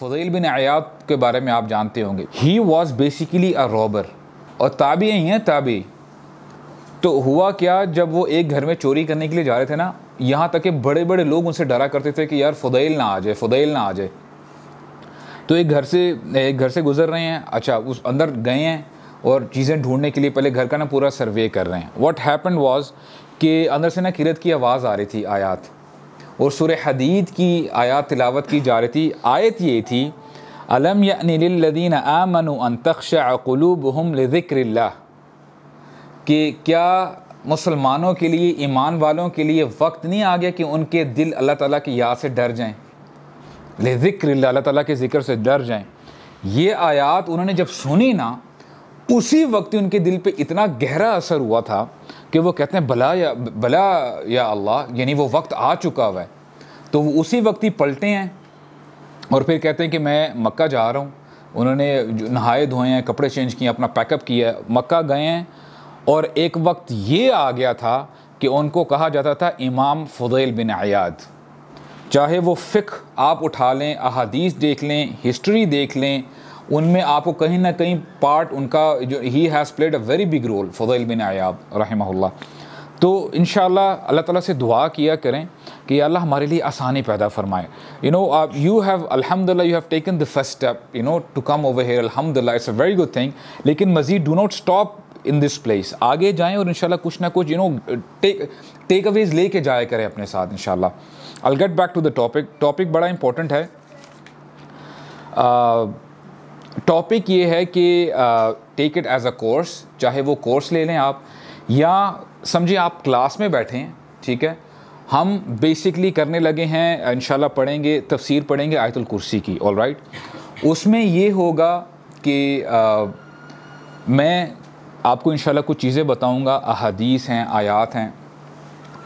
फ़ज़ील बिन आयात के बारे में आप जानते होंगे he was basically a robber और ताबी ही हैं ताबी तो हुआ क्या जब वो एक घर में चोरी करने के लिए जा रहे थे ना यहाँ तक कि बड़े बड़े लोग उनसे डरा करते थे कि यार फ़ुदैल ना आ जाए फ़ुदैल ना आ जाए तो एक घर से एक घर से गुजर रहे हैं अच्छा उस अंदर गए हैं और चीज़ें ढूंढने के लिए पहले घर का ना पूरा सर्वे कर रहे हैं वॉट हैपन वॉज कि अंदर से ना किरत की आवाज़ आ रही थी आयात और सुर हदीद की आयात तिलावत की जा रही थी आयत ये थी अलम यादीन आमन अनतक्श अकलूब हम लिक्र कि क्या मुसलमानों के लिए ईमान वालों के लिए वक्त नहीं आ गया कि उनके दिल अल्लाह ताला की याद से डर जाएं लिक्र ज़िक्र अल्लाह ताला के ज़िक्र से डर जाएं ये आयत उन्होंने जब सुनी ना उसी वक्त उनके दिल पे इतना गहरा असर हुआ था कि वो कहते हैं भला या भला या अल्लाह यानी वो वक्त आ चुका हुआ है तो वो उसी वक्त ही पलटे हैं और फिर कहते हैं कि मैं मक्का जा रहा हूँ उन्होंने नहाए धोए हैं कपड़े चेंज किए अपना पैकअप किया मक्का गए हैं और एक वक्त ये आ गया था कि उनको कहा जाता था इमाम फ़ुदैल बिन आयाद चाहे वो फ़िक आप उठा लें अहादीस देख लें हिस्ट्री देख लें उनमें आपको कहीं ना कहीं पार्ट उनका जो he has played a very big role फ़ल बिन आयाब रहमल्ला तो इन अल्लाह ताला से दुआ किया करें कि अल्लाह हमारे लिए आसानी पैदा फरमाए यू नो आप यू हैव अल्हम्दुलिल्लाह you have taken the first step you know to come over here अलहमदिल्ला it's a very good thing लेकिन मज़ीद do not stop in this place आगे जाएं और इन कुछ ना कुछ you know take takeaways ले कर जाया करें अपने साथ इन I get back to the topic topic बड़ा इंपॉर्टेंट है uh, टॉपिक ये है कि take it as a course चाहे वो कोर्स ले लें आप या समझिए आप क्लास में बैठे हैं ठीक है हम बेसिकली करने लगे हैं इन पढ़ेंगे तफसीर पढ़ेंगे आयतुल कुर्सी की ऑल राइट right? उसमें ये होगा कि आ, uh, मैं आपको इन कुछ चीज़ें बताऊँगा अदीस हैं आयात हैं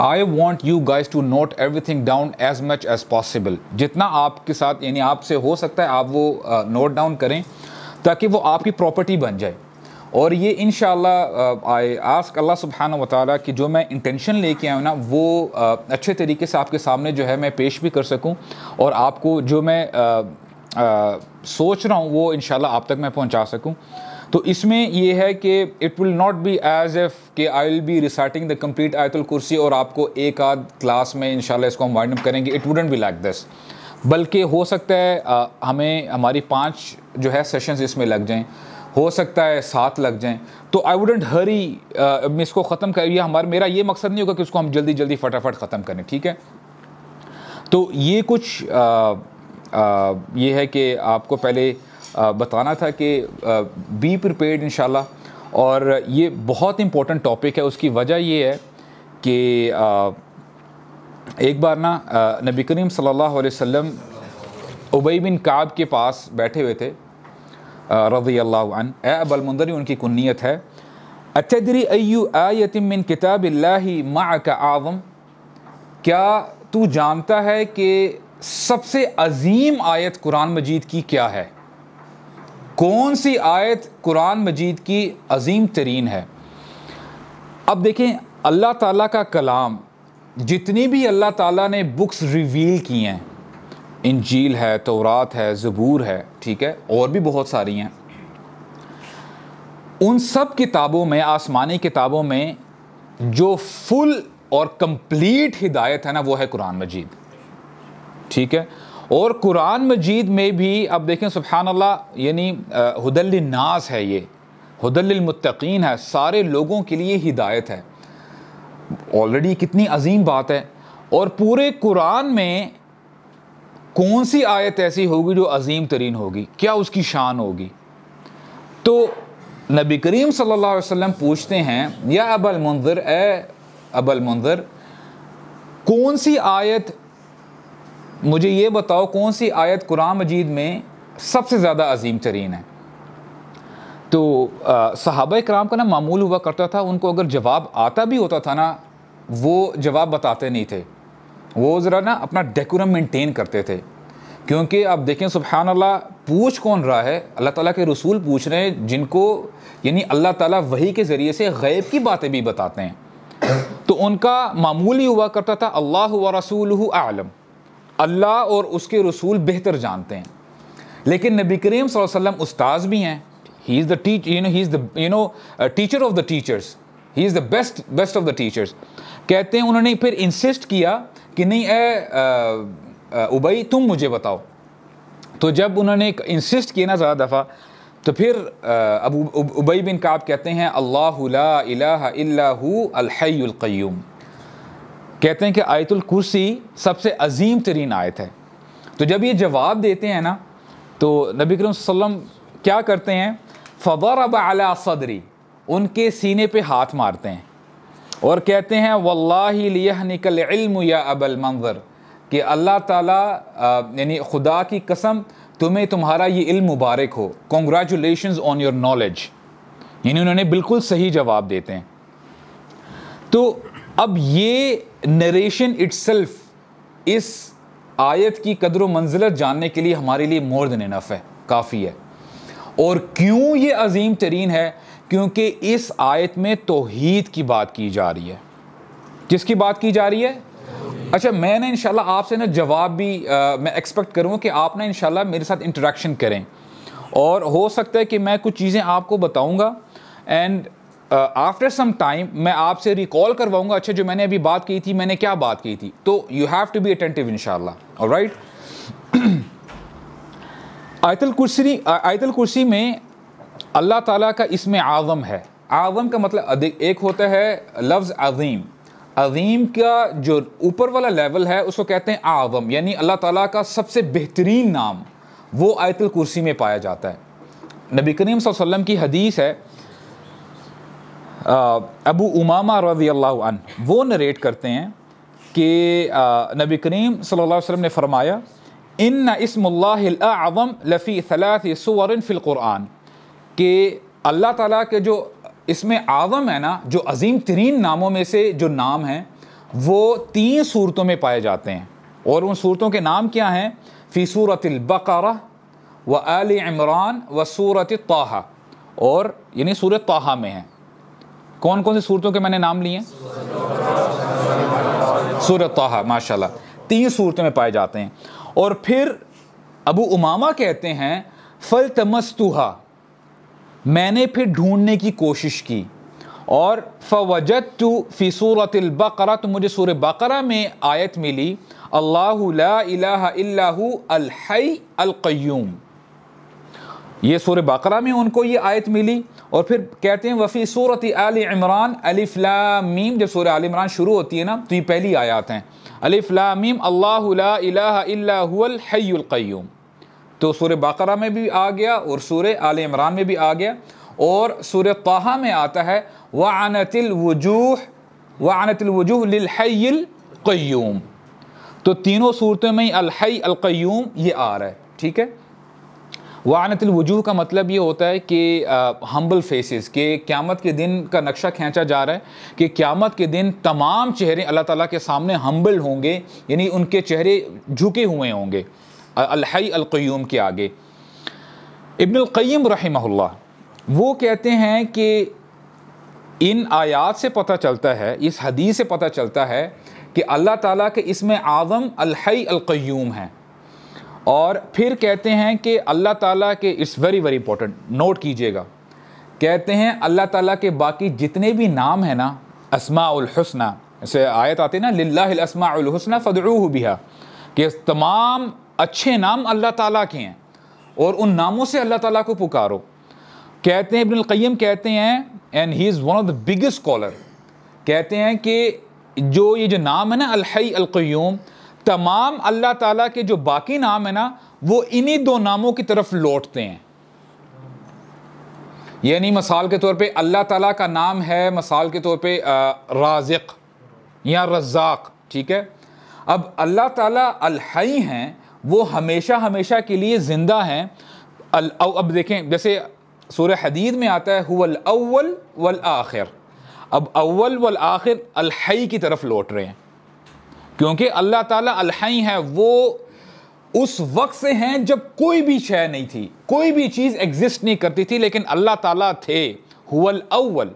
I want you guys to note thing down as much as possible जितना आपके साथ यानी आपसे हो सकता है आप वो नोट uh, डाउन करें ताकि वो आपकी प्रॉपर्टी बन जाए और ये इन आई आस्क अल्लाह सुबहाना वाली कि जो मैं इंटेंशन लेके आया हूँ ना वो आ, अच्छे तरीके से आपके सामने जो है मैं पेश भी कर सकूँ और आपको जो मैं आ, आ, सोच रहा हूँ वो इन आप तक मैं पहुँचा सकूँ तो इसमें यह है कि it will not be as if कि I will be reciting the complete आयतुल कुर्सी और आपको एक आध क्लास में इंशाल्लाह इसको हम वाइंड अप करेंगे it wouldn't be like this बल्कि हो सकता है आ, हमें हमारी पाँच जो है सेशंस इसमें लग जाएँ हो सकता है साथ लग जाएं तो आई वुडेंट हरी इसको ख़त्म कर या हमारा मेरा ये मकसद नहीं होगा कि उसको हम जल्दी जल्दी फटाफट ख़त्म करें ठीक है तो ये कुछ आ, आ, ये है कि आपको पहले बताना था कि बी प्रिपेयर्ड इन और ये बहुत इंपॉर्टेंट टॉपिक है उसकी वजह ये है कि एक बार ना नबी करीम सल्लल्लाहु अलैहि वसल्लम उबई बिन काब के पास बैठे हुए थे रज़ी अल्लाह अन अबलमंदरी उनकी कुन्नीत है अतदरी अयु आयतिम मिन किताब का आवम क्या तू जानता है कि सबसे अजीम आयत कुरान मजीद की क्या है कौन सी आयत कुरान मजीद की अजीम तरीन है अब देखें अल्लाह ताला का कलाम जितनी भी अल्लाह ताला ने बुक्स रिवील की हैं इंजील है तौरात है ज़बूर है ठीक है और भी बहुत सारी हैं उन सब किताबों में आसमानी किताबों में जो फुल और कंप्लीट हिदायत है ना वो है कुरान मजीद ठीक है और कुरान मजीद में भी अब देखें सुबहान अल्लाह यानी हदलनास है ये हदलमतकीन है सारे लोगों के लिए हिदायत है ऑलरेडी कितनी अजीम बात है और पूरे कुरान में कौन सी आयत ऐसी होगी जो अजीम तरीन होगी क्या उसकी शान होगी तो नबी करीम सल्लल्लाहु अलैहि वसल्लम पूछते हैं या अबल मंजर ए अबल मंजर कौन सी आयत मुझे ये बताओ कौन सी आयत कुरान मजीद में सबसे ज़्यादा अजीम तरीन है तो सहाबा कराम का ना मामूल हुआ करता था उनको अगर जवाब आता भी होता था ना वो जवाब बताते नहीं थे वो ज़रा ना अपना डेकोरम मेंटेन करते थे क्योंकि आप देखें सुबहान अल्लाह पूछ कौन रहा है अल्लाह ताला के रसूल पूछ रहे हैं जिनको यानी अल्लाह ताला वही के ज़रिए से गैब की बातें भी बताते हैं तो उनका मामूल ही हुआ करता था अल्लाह व रसूल आलम अल्लाह और उसके रसूल बेहतर जानते हैं लेकिन नबी करीम वसल्लम उस्ताज भी हैं he is the teach you know he is the you know teacher of the teachers he is the best best of the teachers कहते हैं उन्होंने फिर इंसिस्ट किया कि नहीं ए uh, uh, उबई तुम मुझे बताओ तो जब उन्होंने इंसिस्ट किया ना ज़्यादा दफ़ा तो फिर uh, अब उबई बिन काब कहते हैं अल्लाह ला इलाहा इल्ला हु अल हय्युल कहते हैं कि आयतुल कुर्सी सबसे अजीम तरीन आयत है तो जब ये जवाब देते हैं ना तो नबी करीम वसम क्या करते हैं फ़बर अब अला सदरी उनके सीने पे हाथ मारते हैं और कहते हैं वल्लाह निकल इल्म या अबल मंजर कि अल्लाह ताला यानी खुदा की कसम तुम्हें तुम्हारा ये इल्म मुबारक हो कॉन्ग्रेचुलेशन ऑन योर नॉलेज यानी उन्होंने बिल्कुल सही जवाब देते हैं तो अब ये नरेशन इट्सल्फ इस आयत की कदर मंजिलत जानने के लिए हमारे लिए मोर देन इनफ है काफ़ी है और क्यों ये अजीम तरीन है क्योंकि इस आयत में तोहद की बात की जा रही है किसकी बात की जा रही है अच्छा मैं ना इंशाल्लाह आपसे ना जवाब भी आ, मैं एक्सपेक्ट करूँ कि आप ना इनशाला मेरे साथ इंटरेक्शन करें और हो सकता है कि मैं कुछ चीज़ें आपको बताऊँगा एंड आफ्टर सम टाइम मैं आपसे रिकॉल करवाऊंगा अच्छा जो मैंने अभी बात की थी मैंने क्या बात की थी तो you have to be attentive in शाह राइट आयतल कुर्सी आयतल कुर्सी में अल्लाह ताला का इसमें आज़म है आज़म का मतलब एक होता है लफ्ज़ अजीम अजीम का जो ऊपर वाला लेवल है उसको कहते हैं आज़म यानी अल्लाह ताला का सबसे बेहतरीन नाम वो आयतल कुर्सी में पाया जाता है नबी करीम वसल्लम की हदीस है अबू उमामा रजी अल्लाह अन वो नरेट करते हैं कि नबी करीम सल्लल्लाहु अलैहि वसल्लम ने फरमाया इन इसम लफ़ी सलाफ़ी सुवरन फ़िल क़ुरान अल्लाह ताला के जो इसमें आज़म है ना जो अजीम तरीन नामों में से जो नाम हैं वो तीन सूरतों में पाए जाते हैं और उन सूरतों के नाम क्या हैं फ़ी सूरत व आल इमरान व सूरत ताहा और यानी सूरत ताहा में है कौन कौन सी सूरतों के मैंने नाम लिए सूरत तहा माशाल्लाह तीन सूरतों में पाए जाते हैं और फिर अबू उमामा कहते हैं फल तमस्तुहा मैंने फिर ढूंढने की कोशिश की और फवजत तो फ़ी सूरत बकरा तो मुझे सूर बकरा में आयत मिली अल्लाह अल्हई अलक़यूम ये सूर बकरा में उनको ये आयत मिली और फिर कहते हैं वफ़ी सूरत आल इमरान अलीफ़लामीम जब सूर आल इमरान शुरू होती है ना तो ये पहली आयात हैं अलीफ़लामीम अल्लाम तो सूर बकरा में भी आ गया और सूर आल इमरान में भी आ गया और सूर तहा में आता है व वानतिलवजूह लिलहैलक़यूम तो तीनों सूरतों में अलहै ये आ रहा है ठीक है वानतिल वजूह का मतलब ये होता है कि हम्बल फेसेस के क़्यामत के दिन का नक्शा खींचा जा रहा है कि क़्यामत के दिन तमाम चेहरे अल्लाह ताला के सामने हम्बल होंगे यानी उनके चेहरे झुके हुए होंगे अलहई अलक़यूम के आगे इब्नकैम रहमल्ला वो कहते हैं कि इन आयात से पता चलता है इस हदीस से पता चलता है कि अल्लाह ताला के इसमें आज़म अलहई अलक़यूम हैं और फिर कहते हैं कि अल्लाह ताला के it's very very important note कीजिएगा कहते हैं अल्लाह ताला के बाकी जितने भी नाम हैं ना असमाउल हसना से आयत आती है ना लाहमाउल हसना फ़दरूह बिहा कि तमाम अच्छे नाम अल्लाह ताला के हैं और उन नामों से अल्लाह ताला को पुकारो कहते हैं इब्नकैम कहते हैं and he is one of the biggest scholar कहते हैं कि जो ये जो नाम है ना अलहई अलक्यूम तमाम अल्लाह ताला के जो बाकी नाम है ना वो इन्हीं दो नामों की तरफ लौटते हैं यानी मिसाल के तौर पे अल्लाह ताला का नाम है मिसाल के तौर पे राजिक या रज़ाक ठीक है अब अल्लाह ताला अलहई हैं वो हमेशा हमेशा के लिए ज़िंदा हैं अब देखें जैसे सूर्य हदीद में आता है हुवल अव्वल वल आखिर अब अव्वल वल आखिर अलहई की तरफ लौट रहे हैं क्योंकि अल्लाह ताला अल्हाई है वो उस वक्त से हैं जब कोई भी शय नहीं थी कोई भी चीज़ एग्जिस्ट नहीं करती थी लेकिन अल्लाह ताला थे हुल अव्वल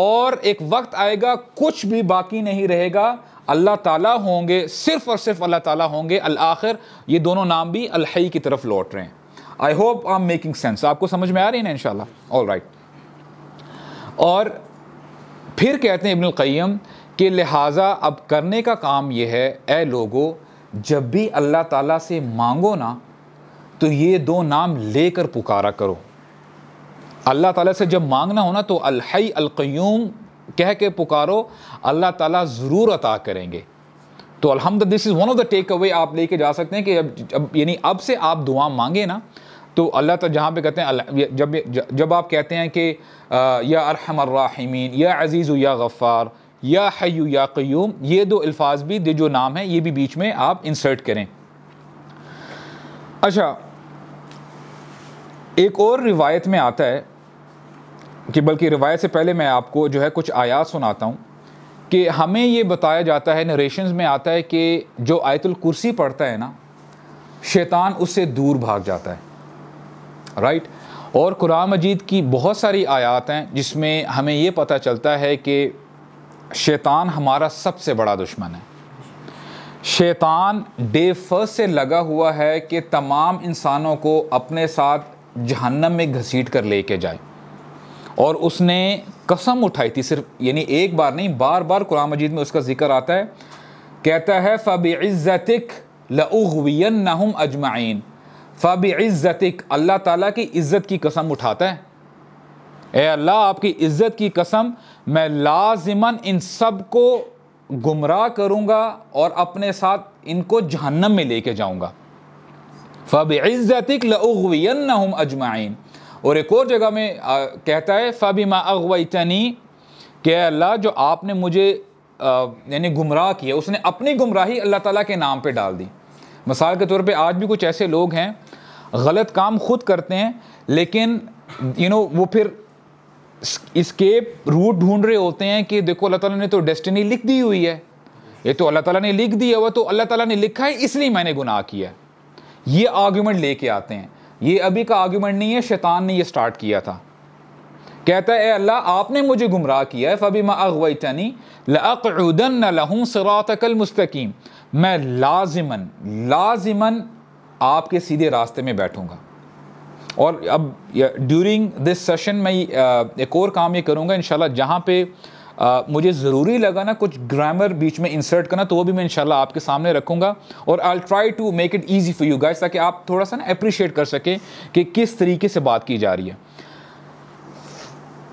और एक वक्त आएगा कुछ भी बाकी नहीं रहेगा अल्लाह ताला होंगे सिर्फ और सिर्फ अल्लाह ताला होंगे अल आखिर ये दोनों नाम भी अल्हाई की तरफ लौट रहे हैं I hope I am making sense आपको समझ में आ रही है ना इनशाला ऑल राइट और फिर कहते हैं इबन कि लिहाजा अब करने का काम ये है ए लोगो जब भी अल्लाह ताला से मांगो ना तो ये दो नाम लेकर पुकारा करो अल्लाह ताला से जब मांगना हो ना तो अलहई अलकयूम कह के पुकारो अल्लाह ताला ज़रूर अता करेंगे तो अलहमद this is one of the take away आप लेके जा सकते हैं कि अब, अब यानी अब से आप दुआ मांगे ना तो अल्लाह तला जहाँ पे कहते हैं जब जब आप कहते हैं कि या अरहमर्राहिमीन या अज़ीज़ या गफ़ार या यू या क्यूम ये दो अल्फाज भी दे जो नाम है ये भी बीच में आप इंसर्ट करें अच्छा एक और रिवायत में आता है कि बल्कि रिवायत से पहले मैं आपको जो है कुछ आयात सुनाता हूँ कि हमें ये बताया जाता है नरेशन में आता है कि जो आयतुल कुर्सी पढ़ता है ना शैतान उससे दूर भाग जाता है राइट और कुरान मजीद की बहुत सारी आयात हैं जिसमें हमें ये पता चलता है कि शैतान हमारा सबसे बड़ा दुश्मन है शैतान डे फर्स्ट से लगा हुआ है कि तमाम इंसानों को अपने साथ जहन्नम में घसीट कर लेके जाए और उसने कसम उठाई थी सिर्फ यानी एक बार नहीं बार बार कुरान मजीद में उसका जिक्र आता है कहता है फ़ब इज़्ज़तिक लऊवियन नाहम अजमाइन फ़ब इज़्ज़तिक अल्लाह ताला की इज़्ज़त की कसम उठाता है ए अल्लाह आपकी इज़्ज़त की कसम मैं लाजमन इन सब को गुमराह करूँगा और अपने साथ इनको जहन्नम में लेके जाऊँगा फ़ब इज़्ज़तिक अजमाइन और एक और जगह में आ, कहता है फ़बी मा अगवैतनी के अल्लाह जो आपने मुझे यानी गुमराह किया उसने अपनी गुमराही अल्लाह ताला के नाम पे डाल दी मिसाल के तौर पे आज भी कुछ ऐसे लोग हैं गलत काम खुद करते हैं लेकिन यू नो वो फिर इसकेप रूट ढूंढ रहे होते हैं कि देखो अल्लाह ताला ने तो डेस्टिनी लिख दी हुई है ये तो अल्लाह ताला ने लिख दिया हुआ तो अल्लाह ताला ने लिखा है इसलिए मैंने गुनाह किया ये आर्ग्यूमेंट लेके आते हैं ये अभी का आर्ग्यूमेंट नहीं है शैतान ने ये स्टार्ट किया था कहता है अल्लाह आपने मुझे गुमराह किया है फ़बी मगवैतनी लहूँ सरातकल मुस्तकीम मैं लाजिमन लाजिमन आपके सीधे रास्ते में बैठूँगा और अब ड्यूरिंग दिस सेशन मैं एक और काम ये करूँगा इन शाला जहाँ पे मुझे ज़रूरी लगा ना कुछ ग्रामर बीच में इंसर्ट करना तो वो भी मैं इनशाला आपके सामने रखूँगा और I try to make it easy for you guys ताकि आप थोड़ा सा ना अप्रिशिएट कर सकें कि किस तरीके से बात की जा रही है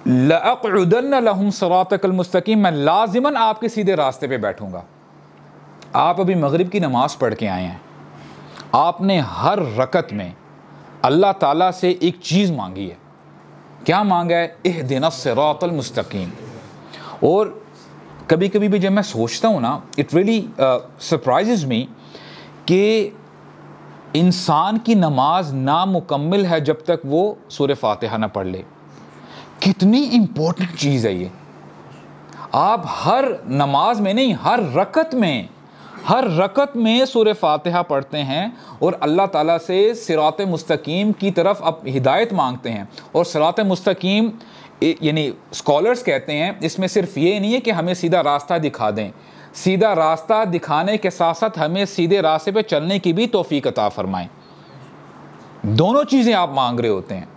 लहुम लहम मैं लाजिमन आपके सीधे रास्ते पे बैठूँगा आप अभी मगरिब की नमाज़ पढ़ के आए हैं आपने हर रकत में अल्लाह ताला से एक चीज़ मांगी है क्या मांगा है एह दिन मुस्तकीम और कभी कभी भी जब मैं सोचता हूँ ना इट रियली सरप्राइज मी कि इंसान की नमाज नामुकम्मल है जब तक वो सूर फातहा ना पढ़ ले कितनी इम्पोर्टेंट चीज़ है ये आप हर नमाज में नहीं हर रकत में हर रकत में सूर फातिहा पढ़ते हैं और अल्लाह ताला से सिरात मुस्तकीम की तरफ अब हिदायत मांगते हैं और सिरात मुस्तकीम यानी स्कॉलर्स कहते हैं इसमें सिर्फ ये नहीं है कि हमें सीधा रास्ता दिखा दें सीधा रास्ता दिखाने के साथ साथ हमें सीधे रास्ते पर चलने की भी तोफ़ी अता फ़रमाएँ दोनों चीज़ें आप मांग रहे होते हैं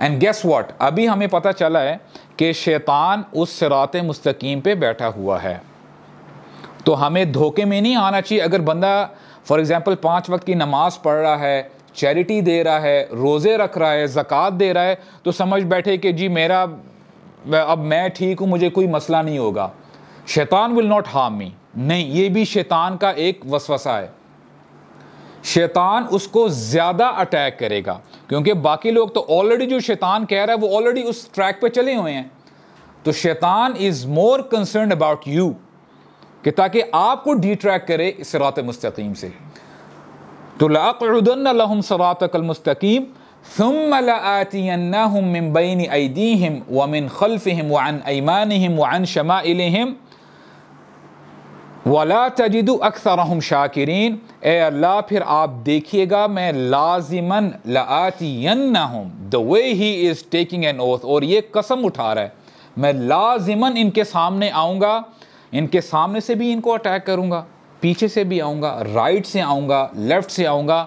एंड गेस वॉट अभी हमें पता चला है कि शैतान उस सिरात मुस्तकीम पर बैठा हुआ है तो हमें धोखे में नहीं आना चाहिए अगर बंदा फॉर एग्ज़ाम्पल पाँच वक्त की नमाज़ पढ़ रहा है चैरिटी दे रहा है रोज़े रख रहा है ज़क़़त दे रहा है तो समझ बैठे कि जी मेरा अब मैं ठीक हूँ मुझे कोई मसला नहीं होगा शैतान विल नॉट हार्म मी नहीं ये भी शैतान का एक वसवसा है शैतान उसको ज़्यादा अटैक करेगा क्योंकि बाकी लोग तो ऑलरेडी जो शैतान कह रहा है वो ऑलरेडी उस ट्रैक पे चले हुए हैं तो शैतान is more concern about you कि ताकि आपको डिट्रैक करे सरात मुस्तकीम से तो लाकदन सरातमस्तकीम ثم من بين أيديهم ومن خلفهم وعن أيمانهم وعن شمائلهم फिर आप देखिएगा मैं लाजिमन लातियन्ना the way he is taking an oath और ये कसम उठा रहा है मैं लाजिमन इनके सामने आऊंगा इनके सामने से भी इनको अटैक करूँगा पीछे से भी आऊँगा राइट से आऊँगा लेफ़्ट से आऊँगा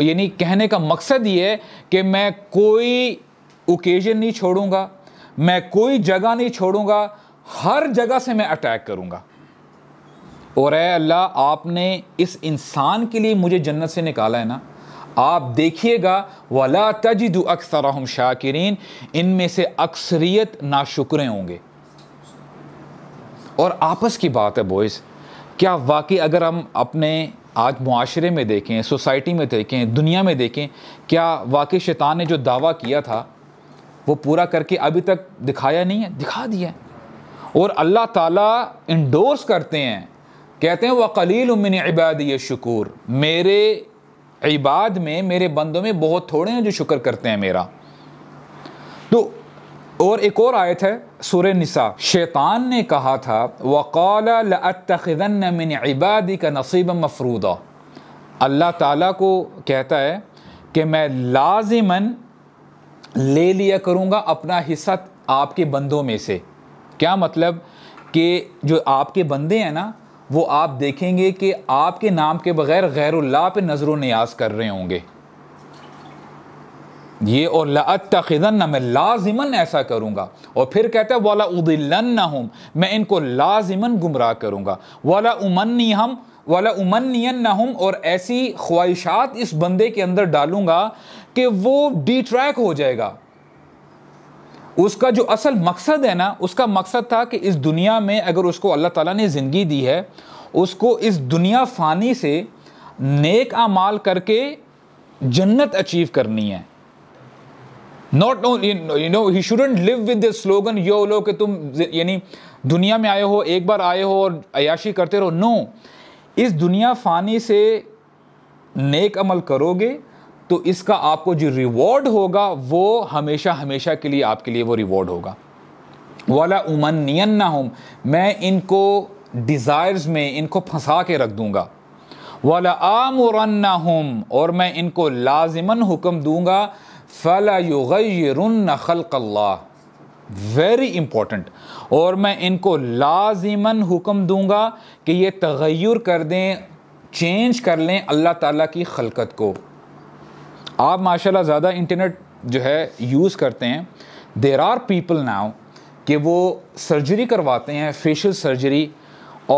यानी कहने का मकसद ये है कि मैं कोई ओकेजन नहीं छोड़ूंगा मैं कोई जगह नहीं छोड़ूंगा हर जगह से मैं अटैक करूंगा और अल्लाह आपने इस इंसान के लिए मुझे जन्नत से निकाला है ना आप देखिएगा वला तजिद अक्सर शाकिरीन इनमें से अक्सरियत नाशुक्रे होंगे और आपस की बात है बॉयज़ क्या वाकई अगर हम अपने आज माशरे में देखें सोसाइटी में देखें दुनिया में देखें क्या वाकई शैतान ने जो दावा किया था वो पूरा करके अभी तक दिखाया नहीं है दिखा दिया है और अल्लाह ताला इंडोर्स करते हैं कहते हैं वह कलील उमिन ये शुक्र मेरे इबाद में मेरे बंदों में बहुत थोड़े हैं जो शुक्र करते हैं मेरा तो और एक और आयत है सुर निसा शैतान ने कहा था वक़ाला मिन इबादी का नसीब मफरूदा अल्लाह ताला को कहता है कि मैं लाजिमन ले लिया करूँगा अपना हिस्सा आपके बंदों में से क्या मतलब कि जो आपके बंदे हैं ना वो आप देखेंगे कि आपके नाम के बग़ैर गैरुल्ला पे नज़र व न्याज कर रहे होंगे ये और लतखन मैं लाजिमन ऐसा करूँगा और फिर कहता है वाला उदिलन हम मैं इनको लाजिमन गुमराह करूँगा वाला उमन्नी हम वाला उमनियन ना हम और ऐसी ख्वाहिशात इस बंदे के अंदर डालूंगा कि वो डिट्रैक हो जाएगा उसका जो असल मकसद है ना उसका मकसद था कि इस दुनिया में अगर उसको अल्लाह ताला ने ज़िंदगी दी है उसको इस दुनिया फ़ानी से नेक आमाल करके जन्नत अचीव करनी है not no you know he shouldn't live with the slogan YOLO कि तुम यानी दुनिया में आए हो एक बार आए हो और अयाशी करते रहो नो इस दुनिया फ़ानी से नेक अमल करोगे तो इसका आपको जो रिवॉर्ड होगा वो हमेशा हमेशा के लिए आपके लिए वो रिवॉर्ड होगा वाला नियन ना हूँ मैं इनको डिज़ायर्स में इनको फंसा के रख दूँगा वाला आम और मैं इनको लाजिमन हुक्म दूँगा फ़ला युगैरुन खल्कल्ला वेरी इम्पोर्टेंट और मैं इनको लाजिमन हुक्म दूंगा कि ये तगैर कर दें चेंज कर लें अल्लाह ताला की खलकत को आप माशाल्लाह ज़्यादा इंटरनेट जो है यूज़ करते हैं देर आर पीपल नाउ कि वो सर्जरी करवाते हैं फेशियल सर्जरी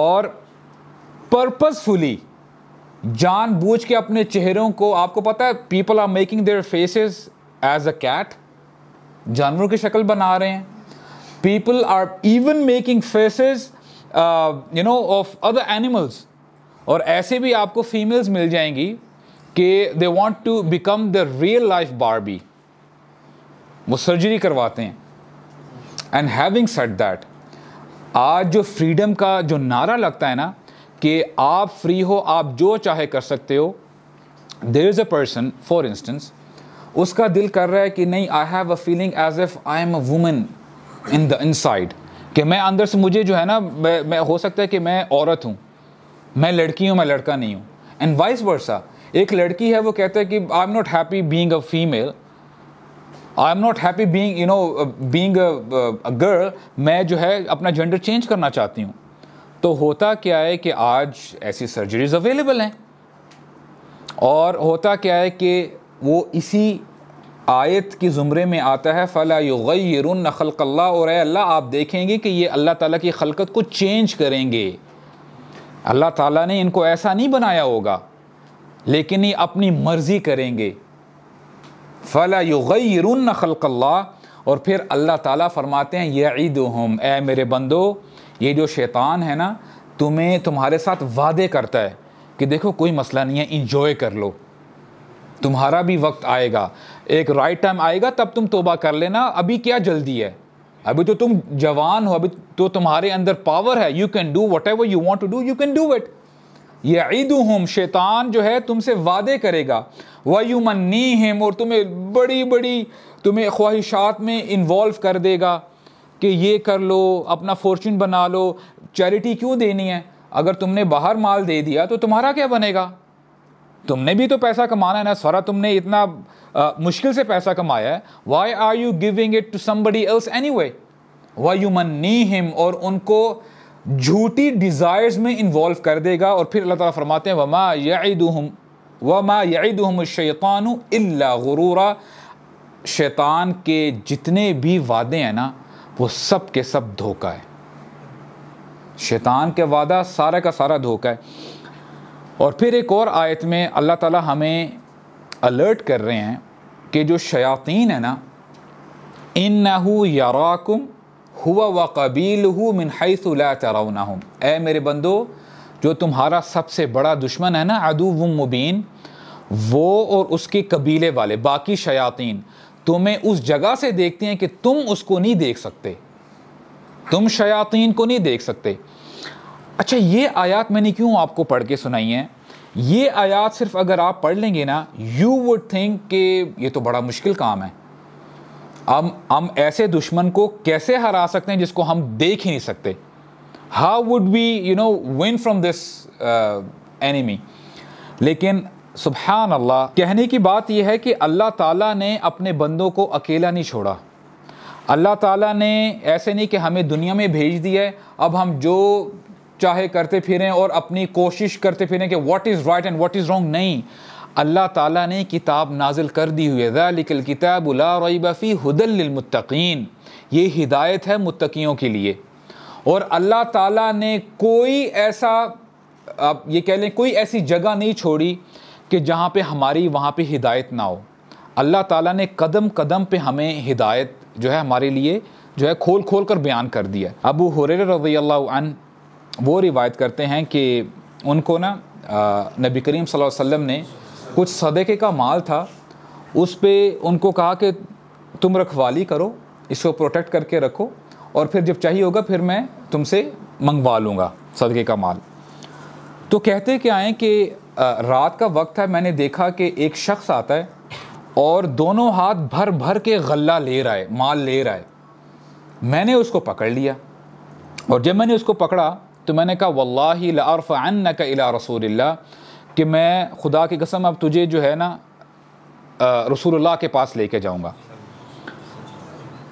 और पर्पसफुली जानबूझ के अपने चेहरों को आपको पता है people are making their faces as a cat जानवरों की शक्ल बना रहे हैं people are even making faces you know of other animals और ऐसे भी आपको फीमेल्स मिल जाएंगी कि they want to become the real life Barbie वो सर्जरी करवाते हैं एंड हैविंग सेट दैट आज जो फ्रीडम का जो नारा लगता है ना कि आप फ्री हो आप जो चाहे कर सकते हो there is a person for instance उसका दिल कर रहा है कि नहीं I have a feeling as if I am a woman in the inside कि मैं अंदर से मुझे जो है ना मैं, मैं हो सकता है कि मैं औरत हूँ मैं लड़की हूँ मैं लड़का नहीं हूँ एंड वाइस वर्सा एक लड़की है वो कहता है कि I am not happy being a female I am not happy being you know being girl मैं जो है अपना जेंडर चेंज करना चाहती हूँ तो होता क्या है कि आज ऐसी सर्जरीज अवेलेबल हैं और होता क्या है कि वो इसी आयत के ज़ुमरे में आता है फ़ला युगैरुन नख़लकल्ला और अल्लाह आप देखेंगे कि ये अल्लाह ताला की खलकत को चेंज करेंगे अल्लाह ताला ने इनको ऐसा नहीं बनाया होगा लेकिन ये अपनी मर्ज़ी करेंगे फ़ला युगैरुन नख़लकल्ला और फिर अल्लाह ताला फरमाते हैं ये ईद हम ए मेरे बंदो ये जो शैतान है ना तुम्हें तुम्हारे साथ वादे करता है कि देखो कोई मसला नहीं है इंजॉय कर लो तुम्हारा भी वक्त आएगा एक राइट टाइम आएगा तब तुम तोबा कर लेना अभी क्या जल्दी है अभी तो तुम जवान हो अभी तो तुम्हारे अंदर पावर है you can do whatever you want to do you can do it ये हम शैतान जो है तुमसे वादे करेगा नी हिम और तुम्हें बड़ी बड़ी तुम्हें ख्वाहिशात में इन्वॉल्व कर देगा कि ये कर लो अपना फॉर्चून बना लो चैरिटी क्यों देनी है अगर तुमने बाहर माल दे दिया तो तुम्हारा क्या बनेगा तुमने भी तो पैसा कमाना है ना सारा तुमने इतना आ, मुश्किल से पैसा कमाया है why are you giving it to somebody else anyway why you money him और उनको झूठी डिज़ायर्स में इन्वॉल्व कर देगा और फिर अल्लाह ताला फरमाते हैं वमा यदूम वमा यदूम शैतान इल्ला गुरूरा शैतान के जितने भी वादे हैं ना वो सब के सब धोखा है शैतान के वादा सारा का सारा धोखा है और फिर एक और आयत में अल्लाह ताला हमें अलर्ट कर रहे हैं कि जो शयातीन है ना इन हो याराकुम हुआ व कबील मिन हैसला चराउना हम ए मेरे बंदो जो तुम्हारा सबसे बड़ा दुश्मन है ना अदू मुबीन वो और उसके कबीले वाले बाकी शयातीन तुम्हें उस जगह से देखते हैं कि तुम उसको नहीं देख सकते तुम शयातीन को नहीं देख सकते अच्छा ये आयात मैंने क्यों आपको पढ़ के सुनाई है ये आयात सिर्फ अगर आप पढ़ लेंगे ना यू वुड थिंक कि ये तो बड़ा मुश्किल काम है हम हम ऐसे दुश्मन को कैसे हरा सकते हैं जिसको हम देख ही नहीं सकते how would we you know win from this enemy लेकिन सुबहान अल्लाह कहने की बात यह है कि अल्लाह ताला ने अपने बंदों को अकेला नहीं छोड़ा अल्लाह ताला ने ऐसे नहीं कि हमें दुनिया में भेज दिया है अब हम जो चाहे करते फिरें और अपनी कोशिश करते फिरें कि what is right and what is wrong नहीं अल्लाह ताला ने किताब नाजिल कर दी हुई है लिकल किताब रईबफ़ी हदलमतकीन ये हिदायत है मुतकीयों के लिए और अल्लाह ताला ने कोई ऐसा आप ये कह लें कोई ऐसी जगह नहीं छोड़ी कि जहाँ पे हमारी वहाँ पे हिदायत ना हो अल्लाह ताला ने कदम कदम पे हमें हिदायत जो है हमारे लिए जो है खोल खोल कर बयान कर दिया अबू हुरर रज़ी वो रिवायत करते हैं कि उनको ना नबी करीम सल अलैहि ने कुछ सदक़े का माल था उस पर उनको कहा कि तुम रखवाली करो इसको प्रोटेक्ट करके रखो और फिर जब चाहिए होगा फिर मैं तुमसे मंगवा लूँगा सदक़े का माल तो कहते क्या है कि रात का वक्त है मैंने देखा कि एक शख्स आता है और दोनों हाथ भर भर के गल्ला ले रहा है माल ले रहा है मैंने उसको पकड़ लिया और जब मैंने उसको पकड़ा तो मैंने कहा वल्ला लारफ़ का इला रसूल कि मैं खुदा की कसम अब तुझे जो है ना रसूलुल्लाह के पास लेके जाऊंगा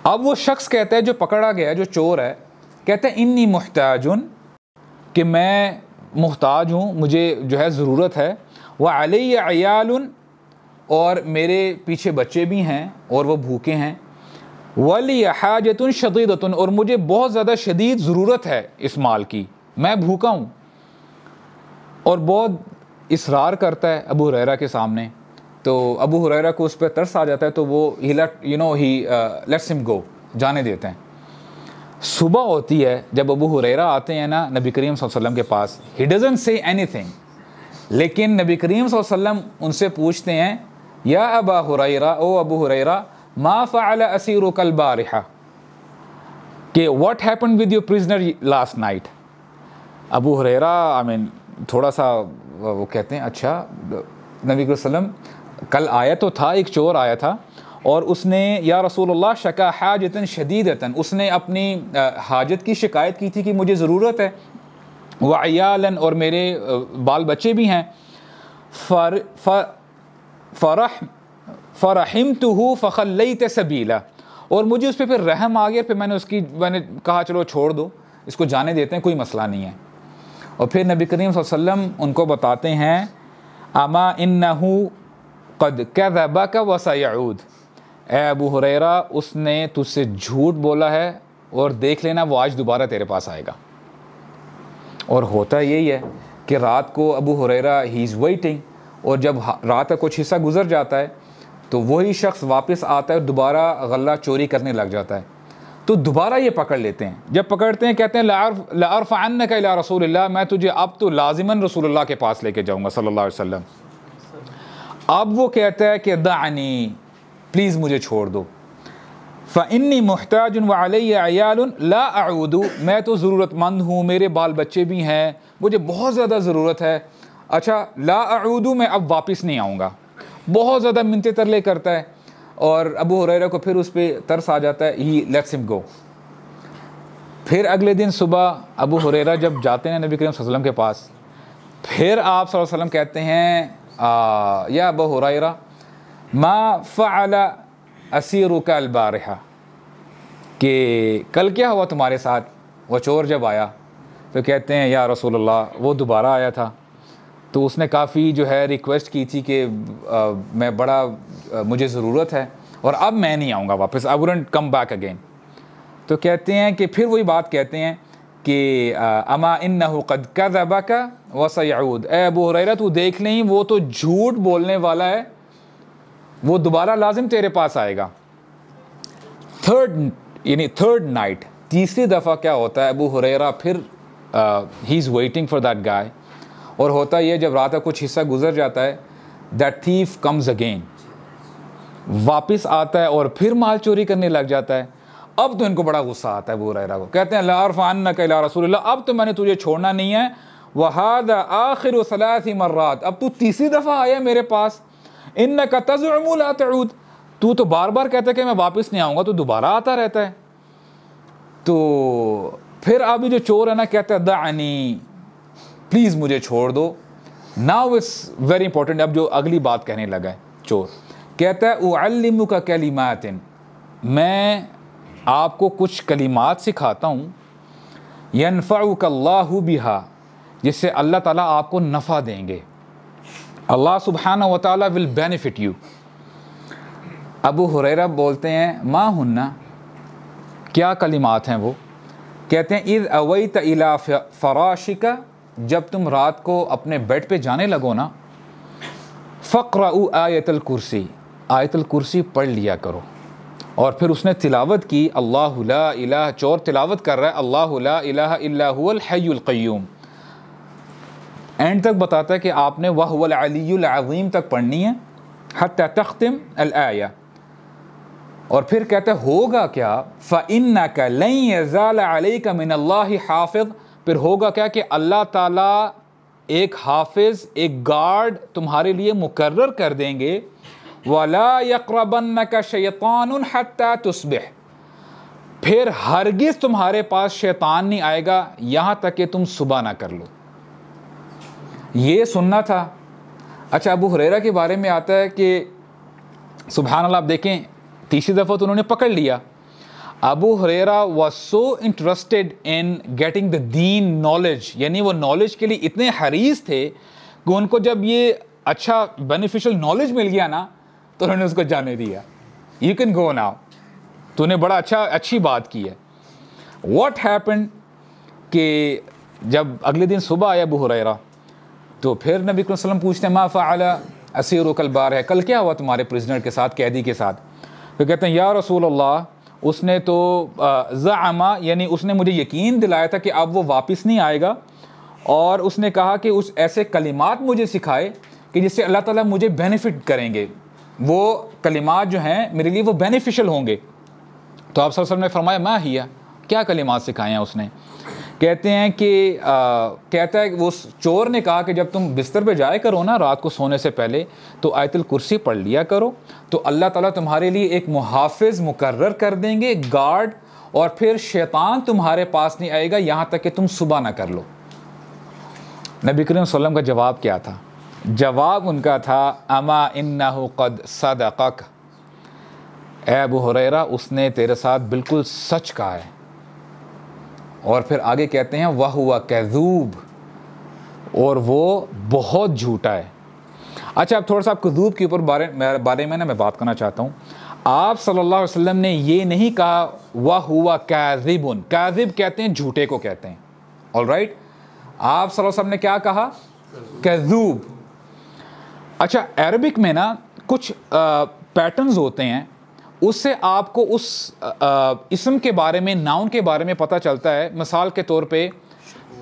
अब वो शख्स कहता है जो पकड़ा गया जो चोर है कहते हैं इन्नी मुहताजुन कि मैं मुहताज हूँ मुझे जो है ज़रूरत है वह अली अयाल और मेरे पीछे बच्चे भी हैं और वह भूखे हैं वली हाजतन शदीदतन और मुझे बहुत ज़्यादा शदीद ज़रूरत है इस माल की मैं भूखा हूँ और बहुत इसरार करता है अबू हुररा के सामने तो अबू हुररा को उस पर तरस आ जाता है तो वो he let you know he lets him go जाने देते हैं सुबह होती है जब अबू हुररा आते हैं ना नबी करीम वसल्लम के पास ही डजन से एनी लेकिन नबी करीम वसल्लम उनसे पूछते हैं या अबा हुररा ओ अबू हुररा मा फ़ाल असीर कल बारहा के what happen with your prisoner last night अबू हरेरा आई मीन थोड़ा सा वो कहते हैं अच्छा नबी वसम कल आया तो था एक चोर आया था और उसने या रसूल अल्लाह शका हाजतन शदीद उसने अपनी हाजत की शिकायत की थी कि मुझे ज़रूरत है वह अयालन और मेरे बाल बच्चे भी हैं फर फ़रह फ़रहम तो हूँ फ़खल तबीला और मुझे उस पर फिर रहम आ गया फिर मैंने उसकी मैंने कहा चलो छोड़ दो इसको जाने देते हैं कोई मसला नहीं है और फिर नबी करीम वसम उनको बताते हैं आमा इन नहू कद कैबा का वसा ए अबू हुररा उसने तुझसे झूठ बोला है और देख लेना वो आज दोबारा तेरे पास आएगा और होता यही है कि रात को अबू हुररा ही इज़ वेटिंग और जब रात का कुछ हिस्सा गुजर जाता है तो वही शख्स वापस आता है और दोबारा गला चोरी करने लग जाता है तो दोबारा ये पकड़ लेते हैं जब पकड़ते हैं कहते हैं लारफ लारफ अन्न का ला रसूल मैं तुझे अब तो लाजिमन रसूल के पास लेके जाऊँगा अलैहि वसल्लम अब वो कहता है कि दानी प्लीज़ मुझे छोड़ दो फ़न्नी मोहताज वालयाल लाउदू मैं तो ज़रूरतमंद हूँ मेरे बाल बच्चे भी हैं मुझे बहुत ज़्यादा ज़रूरत है अच्छा लाउदू मैं अब वापस नहीं आऊँगा बहुत ज़्यादा मिनते तरले करता है और अबू हुरैरा को फिर उस पर तरस आ जाता है ही लेट्स हिम गो फिर अगले दिन सुबह अबू हुरैरा जब जाते हैं नबी करीम वसल्लम के पास फिर आप वसल्लम कहते हैं आ, या अबू हुरैरा मा फ़ाला असी का कि कल क्या हुआ तुम्हारे साथ वो चोर जब आया तो कहते हैं या रसूल अल्लाह वो दोबारा आया था तो उसने काफ़ी जो है रिक्वेस्ट की थी कि मैं बड़ा आ, मुझे ज़रूरत है और अब मैं नहीं आऊँगा वापस I wouldn't come back again तो कहते हैं कि फिर वही बात कहते हैं कि अमा इन नद कर रबा का वसयाऊद ए अबू हुरैरा तू देख नहीं वो तो झूठ बोलने वाला है वो दोबारा लाजिम तेरे पास आएगा थर्ड यानी थर्ड नाइट तीसरी दफ़ा क्या होता है अबू हुरैरा फिर he is waiting for that guy और होता यह जब रात का कुछ हिस्सा गुजर जाता है दैट थीफ कम्स अगेन वापस आता है और फिर माल चोरी करने लग जाता है अब तो इनको बड़ा गुस्सा आता है बुरा रहा को कहते हैं लारफान कला रसूल अब तो मैंने तुझे छोड़ना नहीं है वहाद आखिर सलासी मर्रात अब तू तीसरी दफ़ा आया मेरे पास इन न का तजुर्मूलातूद तू तो बार बार कहता है कि मैं वापस नहीं आऊँगा तो दोबारा आता रहता है तो फिर अभी जो चोर है ना कहता है दानी प्लीज़ मुझे छोड़ दो नाउ इट्स वेरी इंपॉर्टेंट अब जो अगली बात कहने लगा है चोर कहता है उल्लम का कलीमात मैं आपको कुछ कलीमात सिखाता हूँ यनफ़ाकल्लाह बिहा जिससे अल्लाह ताला आपको नफ़ा देंगे अल्लाह सुबहान व विल बेनिफिट यू अबू हुरैरा बोलते हैं माँ हन्ना क्या कलीमात हैं वो कहते हैं इद अवैत इला फ़राशिका जब तुम रात को अपने बेड पे जाने लगो ना फ़क्र आयतल कुर्सी आयतल कुर्सी पढ़ लिया करो और फिर उसने तिलावत की अल्लाह इला चोर तिलावत कर रहा है अल्लाह इलाहल्लाहल्हैक्यूम एंड तक बताता है कि आपने वहवलअलीम तक पढ़नी है हत तख्तिम अलया और फिर कहते होगा क्या फ़िन का लई का मिनल्ला हाफ़ फिर होगा क्या कि अल्लाह ताला एक हाफिज़ एक गार्ड तुम्हारे लिए मुकर कर देंगे वाला यकबन का शैतान तस्बह फिर हरगिज़ तुम्हारे पास शैतान नहीं आएगा यहाँ तक कि तुम सुबह ना कर लो ये सुनना था अच्छा अबू हुरेरा के बारे में आता है कि सुबहान अल्लाह आप देखें तीसरी दफ़ा तो उन्होंने पकड़ लिया अबू हरेरा was so interested in getting the दीन नॉलेज यानी वो नॉलेज के लिए इतने हरीज थे कि उनको जब ये अच्छा बेनिफिशियल नॉलेज मिल गया ना तो उन्होंने उसको जाने दिया यू कैन गो नाउ तूने बड़ा अच्छा अच्छी बात की है वॉट हैपन कि जब अगले दिन सुबह आया अबू हुरैरा तो फिर नबी वसलम पूछते हैं माफ आला असीर कल बार है कल क्या हुआ तुम्हारे प्रिजनर के साथ कैदी के साथ तो कहते हैं या रसूल अल्लाह उसने तो ज़ामा यानी उसने मुझे यकीन दिलाया था कि अब वो वापस नहीं आएगा और उसने कहा कि उस ऐसे कलिमात मुझे सिखाए कि जिससे अल्लाह ताला मुझे बेनिफिट करेंगे वो कलिमात जो हैं मेरे लिए वो बेनिफिशियल होंगे तो आप सब सब ने फरमाया मैं ही क्या कलिमात सिखाए हैं उसने कहते हैं कि आ, कहता है कि वो चोर ने कहा कि जब तुम बिस्तर पे जाया करो ना रात को सोने से पहले तो आयतुल कुर्सी पढ़ लिया करो तो अल्लाह ताला तुम्हारे लिए एक मुहाफ़ मुकर्र कर देंगे गार्ड और फिर शैतान तुम्हारे पास नहीं आएगा यहाँ तक कि तुम सुबह ना कर लो नबी करीम वसल्लम का जवाब क्या था जवाब उनका था अमा इन्ना कद सदक ए अबू हुररा उसने तेरे साथ बिल्कुल सच कहा है और फिर आगे कहते हैं वह हुआ कैजूब और वो बहुत झूठा है अच्छा अब थोड़ा सा आप कजूब के ऊपर बारे बारे में ना मैं बात करना चाहता हूँ आप सल्लल्लाहु अलैहि वसल्लम ने ये नहीं कहा वह हुआ कैजिब उन कैजिब कहते हैं झूठे को कहते हैं ऑल राइट आप वसल्लम ने क्या कहा कैजूब अच्छा अरबिक में ना कुछ पैटर्न्स होते हैं उससे आपको उस इसम के बारे में नाउन के बारे में पता चलता है मिसाल के तौर पे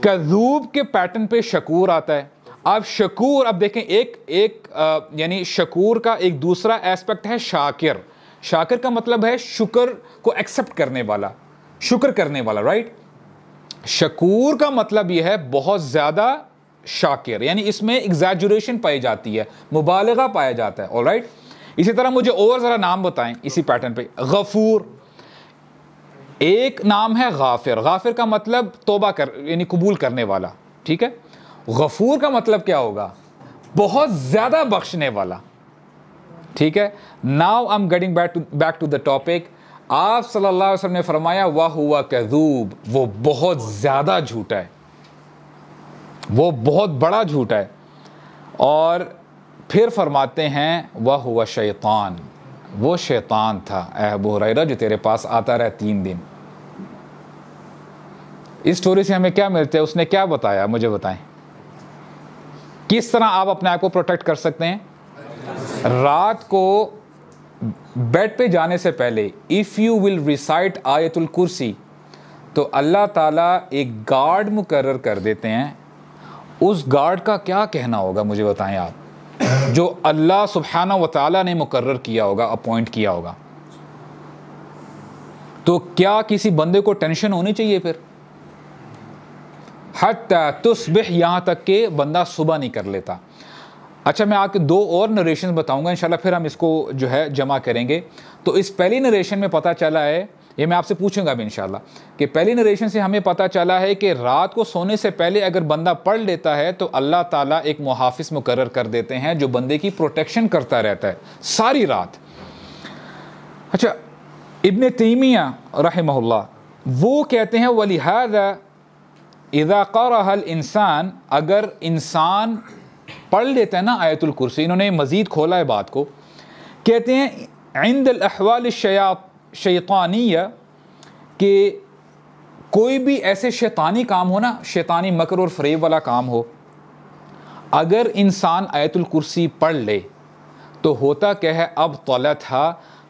कजूब के पैटर्न पे शकूर आता है अब शकूर अब देखें एक एक यानी शकूर का एक दूसरा एस्पेक्ट है शाकिर शाकिर का मतलब है शुक्र को एक्सेप्ट करने वाला शुक्र करने वाला राइट शकूर का मतलब यह है बहुत ज़्यादा शाकिर यानी इसमें एग्जैजुरेशन पाई जाती है मुबालगा पाया जाता है ऑलराइट राइट right? इसी तरह मुझे और ज़रा नाम बताएं इसी पैटर्न पे गफूर एक नाम है गाफिर गाफिर का मतलब तोबा कर यानी कबूल करने वाला ठीक है गफूर का मतलब क्या होगा बहुत ज़्यादा बख्शने वाला ठीक है now I am getting back to back to the topic आप सल्लल्लाहु अलैहि वसल्लम ने फरमाया वाह हुआ कदूब वो बहुत ज़्यादा झूठा है वो बहुत बड़ा झूठा है और फिर फरमाते हैं वह हुआ शैतान वो शैतान था अहबू हुरैरा जो तेरे पास आता रहा तीन दिन इस स्टोरी से हमें क्या मिलता है उसने क्या बताया मुझे बताएं किस तरह आप अपने आप को प्रोटेक्ट कर सकते हैं रात को बेड पे जाने से पहले इफ़ यू विल रिसाइट आयतुल कुर्सी तो अल्लाह ताला एक गार्ड मुकर कर देते हैं उस गार्ड का क्या कहना होगा मुझे बताएं आप जो अल्लाह सुबहाना व ने मुकर किया होगा अपॉइंट किया होगा तो क्या किसी बंदे को टेंशन होनी चाहिए फिर हत तस्बिह यहाँ तक के बंदा सुबह नहीं कर लेता अच्छा मैं आपके दो और नरेशन बताऊंगा इंशाल्लाह फिर हम इसको जो है जमा करेंगे तो इस पहली नरेशन में पता चला है ये मैं आपसे पूछूंगा भी इनशाला कि पहली नरेशन से हमें पता चला है कि रात को सोने से पहले अगर बंदा पढ़ लेता है तो अल्लाह ताला एक मुहाफ़ मुकर कर देते हैं जो बंदे की प्रोटेक्शन करता रहता है सारी रात अच्छा इबन तीमिया रहमल्ला वो कहते हैं वलिहादा इदाक़ारहल इंसान अगर इंसान पढ़ लेता है ना आयतुल कुर्सी इन्होंने मज़ीद खोला है बात को कहते हैं इंद शयात शैतानिया कि कोई भी ऐसे शैतानी काम हो ना शैतानी मकर और फरेब वाला काम हो अगर इंसान आयतुल कुर्सी पढ़ ले तो होता क्या है अब तोला था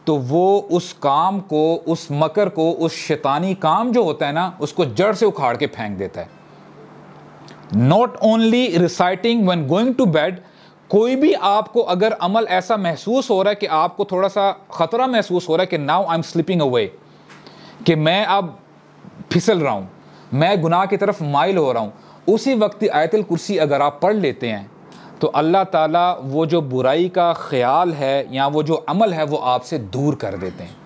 तो वो उस काम को उस मकर को उस शैतानी काम जो होता है ना उसको जड़ से उखाड़ के फेंक देता है not only reciting when going to bed कोई भी आपको अगर अमल ऐसा महसूस हो रहा है कि आपको थोड़ा सा ख़तरा महसूस हो रहा है कि now I am slipping away कि मैं अब फिसल रहा हूँ मैं गुनाह की तरफ माइल हो रहा हूँ उसी वक्त आयतल कुर्सी अगर आप पढ़ लेते हैं तो अल्लाह ताला वो जो बुराई का ख्याल है या वो जो अमल है वो आपसे दूर कर देते हैं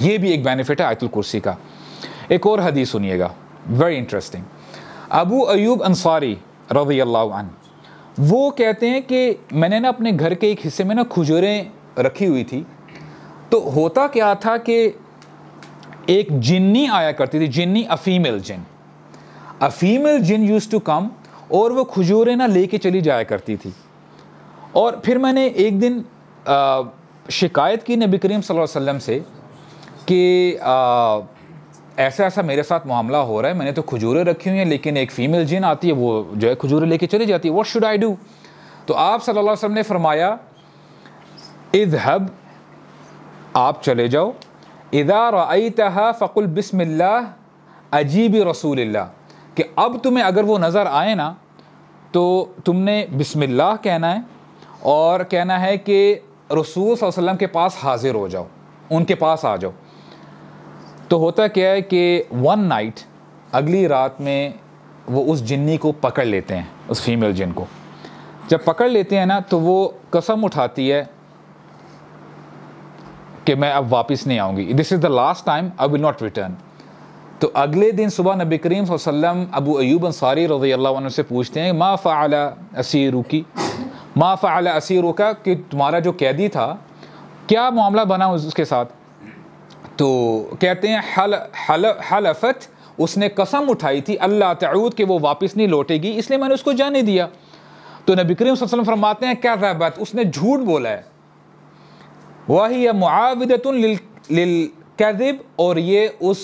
ये भी एक बेनिफिट है आयतल कुर्सी का एक और हदीस सुनिएगा वेरी इंटरेस्टिंग अबू अयूब अंसारी रजी अल्लाह वो कहते हैं कि मैंने ना अपने घर के एक हिस्से में ना खजूरें रखी हुई थी तो होता क्या था कि एक जिन्नी आया करती थी जिन्नी अफीमेल जिन अ फीमेल जिन यूज़ टू कम और वो खजूरें ना लेके चली जाया करती थी और फिर मैंने एक दिन आ, शिकायत की नबी करीम वसल्लम से कि आ, ऐसा ऐसा मेरे साथ मामला हो रहा है मैंने तो खजूरें रखी हुई हैं लेकिन एक फ़ीमेल जिन आती है वो जो है खजूरें लेके चली जाती है वॉट शुड आई डू तो आप सल्लल्लाहु अलैहि वसल्लम ने फरमाया हब आप चले जाओ इदा रहा फ़कुल बिसमिल्ला अजीब रसूल कि अब तुम्हें अगर वो नज़र आए ना तो तुमने बिसमिल्लाह कहना है और कहना है कि रसूल वसल्लम के पास हाज़िर हो जाओ उनके पास आ जाओ तो होता क्या है कि वन नाइट अगली रात में वो उस जिन्नी को पकड़ लेते हैं उस फीमेल जिन को जब पकड़ लेते हैं ना तो वो कसम उठाती है कि मैं अब वापस नहीं आऊँगी this is the last time I will not return तो अगले दिन सुबह नबी करीम वसल्लम अबू अयूब अंसारी रजी अल्लाह से पूछते हैं माँ फ़ाला असीरू की माँ फ़ाला असीरू का कि तुम्हारा जो कैदी था क्या मामला बना उसके साथ तो कहते हैं हल हल हलफत उसने कसम उठाई थी अल्लाह तऊद कि वो वापस नहीं लौटेगी इसलिए मैंने उसको जाने दिया तो नबी करीम वसल्लम फरमाते हैं क्या रहबत उसने झूठ बोला है वही कैदिब और ये उस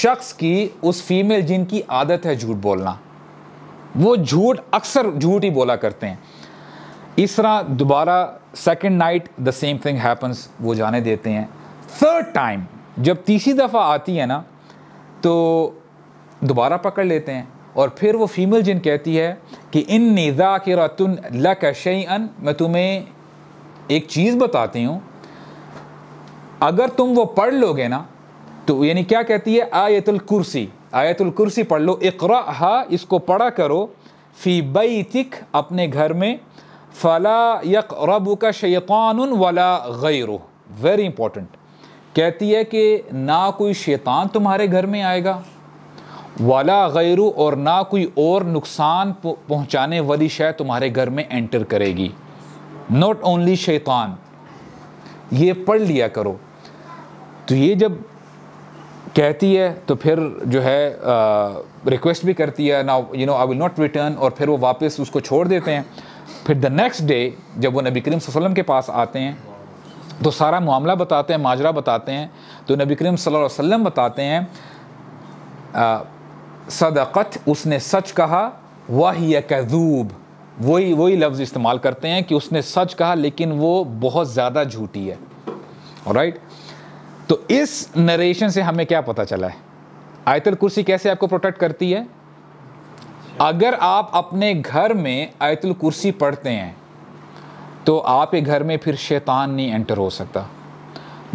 शख्स की उस फीमेल जिनकी आदत है झूठ बोलना वो झूठ अक्सर झूठ ही बोला करते हैं इस तरह दोबारा second night the same thing happens वो जाने देते हैं थर्ड टाइम जब तीसरी दफ़ा आती है ना तो दोबारा पकड़ लेते हैं और फिर वो फीमेल जिन कहती है कि इन निज़ा के रतन लकशन मैं तुम्हें एक चीज़ बताती हूँ अगर तुम वो पढ़ लोगे ना तो यानी क्या कहती है आयतुल कुर्सी आयतुल कुर्सी पढ़ लो इकरा हा इसको पढ़ा करो फ़ी बैतिक अपने घर में फ़ला यक रबू का शैतान वाला गैर वेरी इंपॉर्टेंट कहती है कि ना कोई शैतान तुम्हारे घर में आएगा वाला गैरू और ना कोई और नुकसान पहुंचाने वाली शय तुम्हारे घर में एंटर करेगी नॉट ओनली शैतान ये पढ़ लिया करो तो ये जब कहती है तो फिर जो है रिक्वेस्ट भी करती है ना you know I will not return और फिर वो वापस उसको छोड़ देते हैं फिर द नेक्स्ट डे जब वो नबी करीम वसल्लम के पास आते हैं तो सारा मामला बताते हैं माजरा बताते हैं तो नबी करीम सल्लल्लाहु अलैहि वसल्लम बताते हैं सदकत उसने सच कहा वाहिय कैजूब वही वही लफ्ज़ इस्तेमाल करते हैं कि उसने सच कहा लेकिन वो बहुत ज़्यादा झूठी है राइट तो इस नरेशन से हमें क्या पता चला है आयतल कुर्सी कैसे आपको प्रोटेक्ट करती है अगर आप अपने घर में आयतल कुर्सी पढ़ते हैं तो आपके घर में फिर शैतान नहीं एंटर हो सकता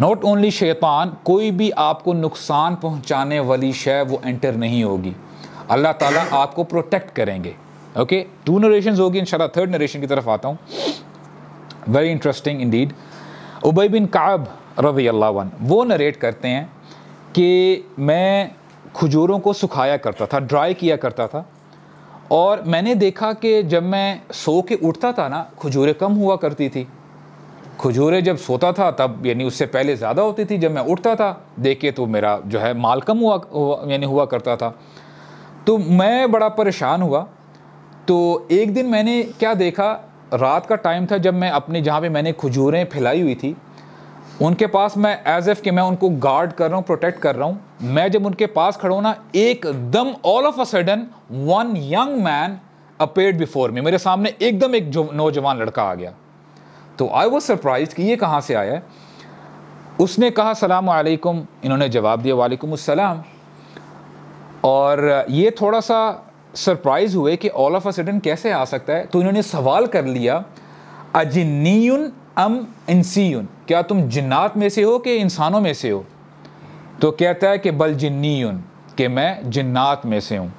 नॉट ओनली शैतान कोई भी आपको नुकसान पहुंचाने वाली शय वो एंटर नहीं होगी अल्लाह ताला आपको प्रोटेक्ट करेंगे ओके टू नरेशन होगी इन थर्ड नरेशन की तरफ आता हूँ वेरी इंटरेस्टिंग इन डीड उबई बिन काब रवी अल्लाह वो नरेट करते हैं कि मैं खजूरों को सुखाया करता था ड्राई किया करता था और मैंने देखा कि जब मैं सो के उठता था ना खजूरें कम हुआ करती थी खजूरें जब सोता था तब यानी उससे पहले ज़्यादा होती थी जब मैं उठता था देखे तो मेरा जो है माल कम हुआ, हुआ यानी हुआ करता था तो मैं बड़ा परेशान हुआ तो एक दिन मैंने क्या देखा रात का टाइम था जब मैं अपने जहाँ पे मैंने खजूरें फैलाई हुई थी उनके पास मैं एज एफ कि मैं उनको गार्ड कर रहा हूँ प्रोटेक्ट कर रहा हूँ मैं जब उनके पास खड़ा हूँ ना एकदम all of a sudden one young man appeared before में मेरे सामने एकदम एक नौजवान लड़का आ गया तो आई वॉज सरप्राइज कि ये कहाँ से आया है उसने कहा सलाम वालेकुम इन्होंने जवाब दिया वालेकुम अस्सलाम और ये थोड़ा सा सरप्राइज हुए कि ऑल ऑफ अ सडन कैसे आ सकता है तो इन्होंने सवाल कर लिया अजनीन अम इंसीन क्या तुम जिन्नात में से हो कि इंसानों में से हो तो कहता है कि बल जिन्नीन कि मैं जिन्नात में से हूँ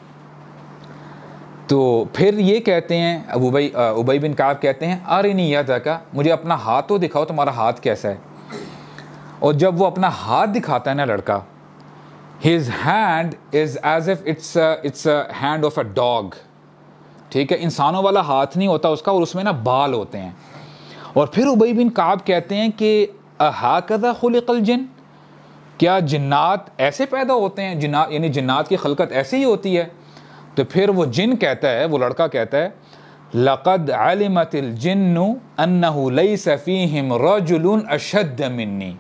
तो फिर ये कहते हैं अबूबई उबई बिन काब कहते हैं अरे नहीं यदा का मुझे अपना हाथ तो दिखाओ तुम्हारा हाथ कैसा है और जब वो अपना हाथ दिखाता है ना लड़का his hand is as if its its hand of a dog ठीक है इंसानों वाला हाथ नहीं होता उसका और उसमें ना बाल होते हैं और फिर उबई बिन काब कहते हैं कि अहाकदा खुलकल जिन क्या जन्ात ऐसे पैदा होते हैं जिन्ना यानी जन्ात की खलकत ऐसी ही होती है तो फिर वो जिन कहता है वो लड़का कहता है लक़द आलिमतिल जिन्नु अन्नहु लई हिम रजुल अशद मिन्नी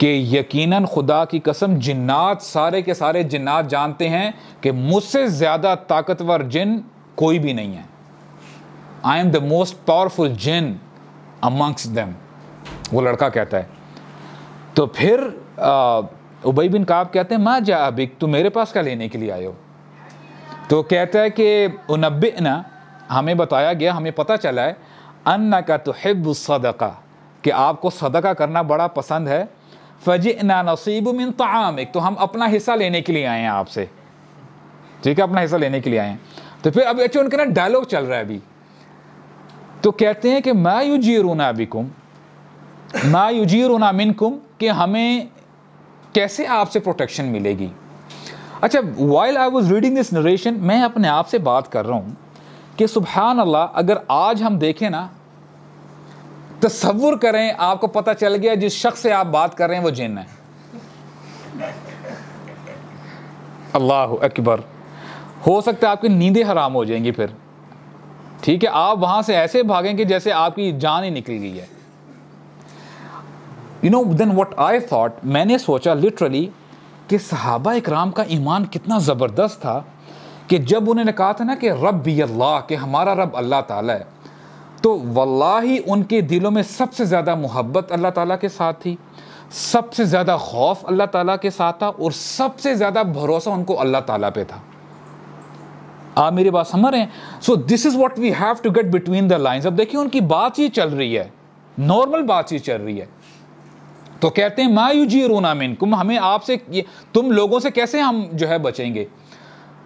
के यकीनन खुदा की कसम जिन्नात सारे के सारे जिन्नात जानते हैं कि मुझसे ज़्यादा ताकतवर जिन कोई भी नहीं है I am the most powerful जिन अमंग्स दैम वो लड़का कहता है तो फिर उबई बिन काब कहते हैं माँ जा अबिक तुम मेरे पास क्या लेने के लिए आयो हो तो कहता है कि उनबे ना हमें बताया गया हमें पता चला है अन्ना का तो हिब सदका कि आपको सदका करना बड़ा पसंद है फज ना नसीब मिन तमाम तो हम अपना हिस्सा लेने के लिए आए हैं आपसे ठीक है अपना हिस्सा लेने के लिए आए हैं तो फिर अब अच्छा उनका ना डायलॉग चल रहा है अभी तो कहते हैं कि मा युजीरुना बिकुम मा युजीरुना मिनकुम कि हमें कैसे आपसे प्रोटेक्शन मिलेगी अच्छा while I was reading this narration मैं अपने आप से बात कर रहा हूँ कि सुबहान अल्लाह अगर आज हम देखें ना तस्वुर करें आपको पता चल गया जिस शख्स से आप बात कर रहे हैं वो जिन है अल्लाह अकबर हो सकता है आपकी नींदें हराम हो जाएंगी फिर ठीक है आप वहाँ से ऐसे भागें कि जैसे आपकी जान ही निकल गई है you know then what I thought मैंने सोचा लिटरली कि सहाबा इक्राम का ईमान कितना ज़बरदस्त था कि जब उन्होंने कहा था ना कि रब भी अल्लाह कि हमारा रब अल्लाह ताला है तो ही उनके दिलों में सबसे ज़्यादा मोहब्बत अल्लाह ताला के साथ थी सबसे ज़्यादा खौफ अल्लाह ताला के साथ था और सबसे ज़्यादा भरोसा उनको अल्लाह ताला पे था आप मेरी बात समझ रहे हैं so this is what we have to get between the lines अब देखिए उनकी बात ही चल रही है नॉर्मल बात ही चल रही है तो कहते हैं मा यू जी रोना मिन कुम हमें आपसे तुम लोगों से कैसे हम जो है बचेंगे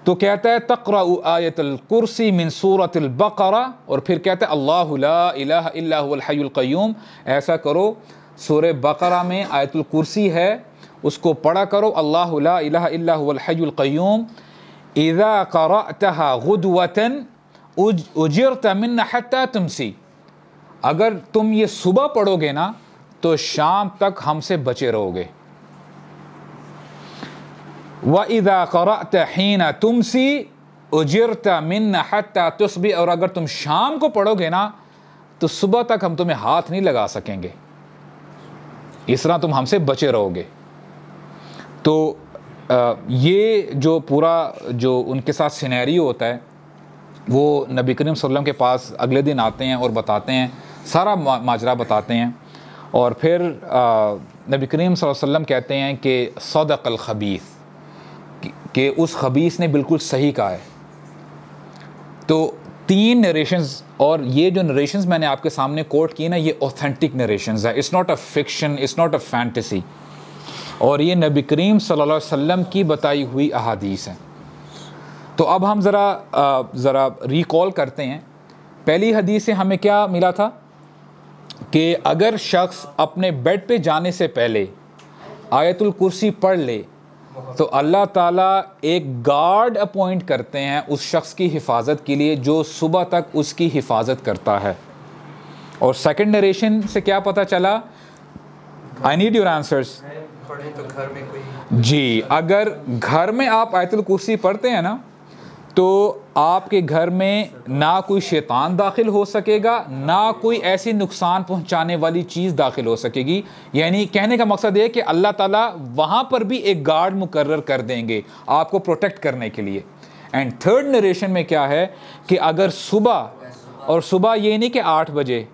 तो कहता है तकरा आयतल कुर्सी मिन सूरतल बकरा और फिर कहते हैं अल्लाह अल्लाहल्लाहल्लाहल्क़यूम ऐसा करो सूर बकरा में आयतुल कुर्सी है उसको पढ़ा करो अल्लाह इलाह इल्लाहल्लाहल्क़यूम إذا قرأتها غدوة أجرت منا حتى تمسي अगर तुम ये सुबह पढ़ोगे ना तो शाम तक हमसे बचे रहोगे व इदा करत हीना तुमसी उजरत मिन हत्या तुस्बी और अगर तुम शाम को पढ़ोगे ना तो सुबह तक हम तुम्हें हाथ नहीं लगा सकेंगे इस तरह तुम हमसे बचे रहोगे तो ये जो पूरा जो उनके साथ सिनेरी होता है वो नबी करीम वसल्लम के पास अगले दिन आते हैं और बताते हैं सारा माजरा बताते हैं और फिर नबी करीम वसल्लम कहते हैं कि सदकल खबीस के उस खबीस ने बिल्कुल सही कहा है तो तीन नरेशन और ये जो नरेशन मैंने आपके सामने कोट की ना ये ऑथेंटिक नरेशन है it's not a fiction it's not a fantasy और ये नबी करीम सल्लल्लाहु अलैहि वसल्लम की बताई हुई अहादीस हैं तो अब हम ज़रा ज़रा रिकॉल करते हैं पहली हदीस से हमें क्या मिला था कि अगर शख्स अपने बेड पे जाने से पहले आयतुल कुर्सी पढ़ ले तो अल्लाह ताला एक गार्ड अपॉइंट करते हैं उस शख्स की हिफाजत के लिए जो सुबह तक उसकी हिफाजत करता है और सेकंड नरेशन से क्या पता चला आई नीड योर आंसर्स तो घर में कोई जी अगर घर में आप आयतुल कुर्सी पढ़ते हैं ना तो आपके घर में ना कोई शैतान दाखिल हो सकेगा ना कोई ऐसी नुकसान पहुंचाने वाली चीज़ दाखिल हो सकेगी यानी कहने का मकसद ये कि अल्लाह ताला वहाँ पर भी एक गार्ड मुकर्र कर देंगे आपको प्रोटेक्ट करने के लिए एंड थर्ड नरेशन में क्या है कि अगर सुबह और सुबह ये नहीं कि आठ बजे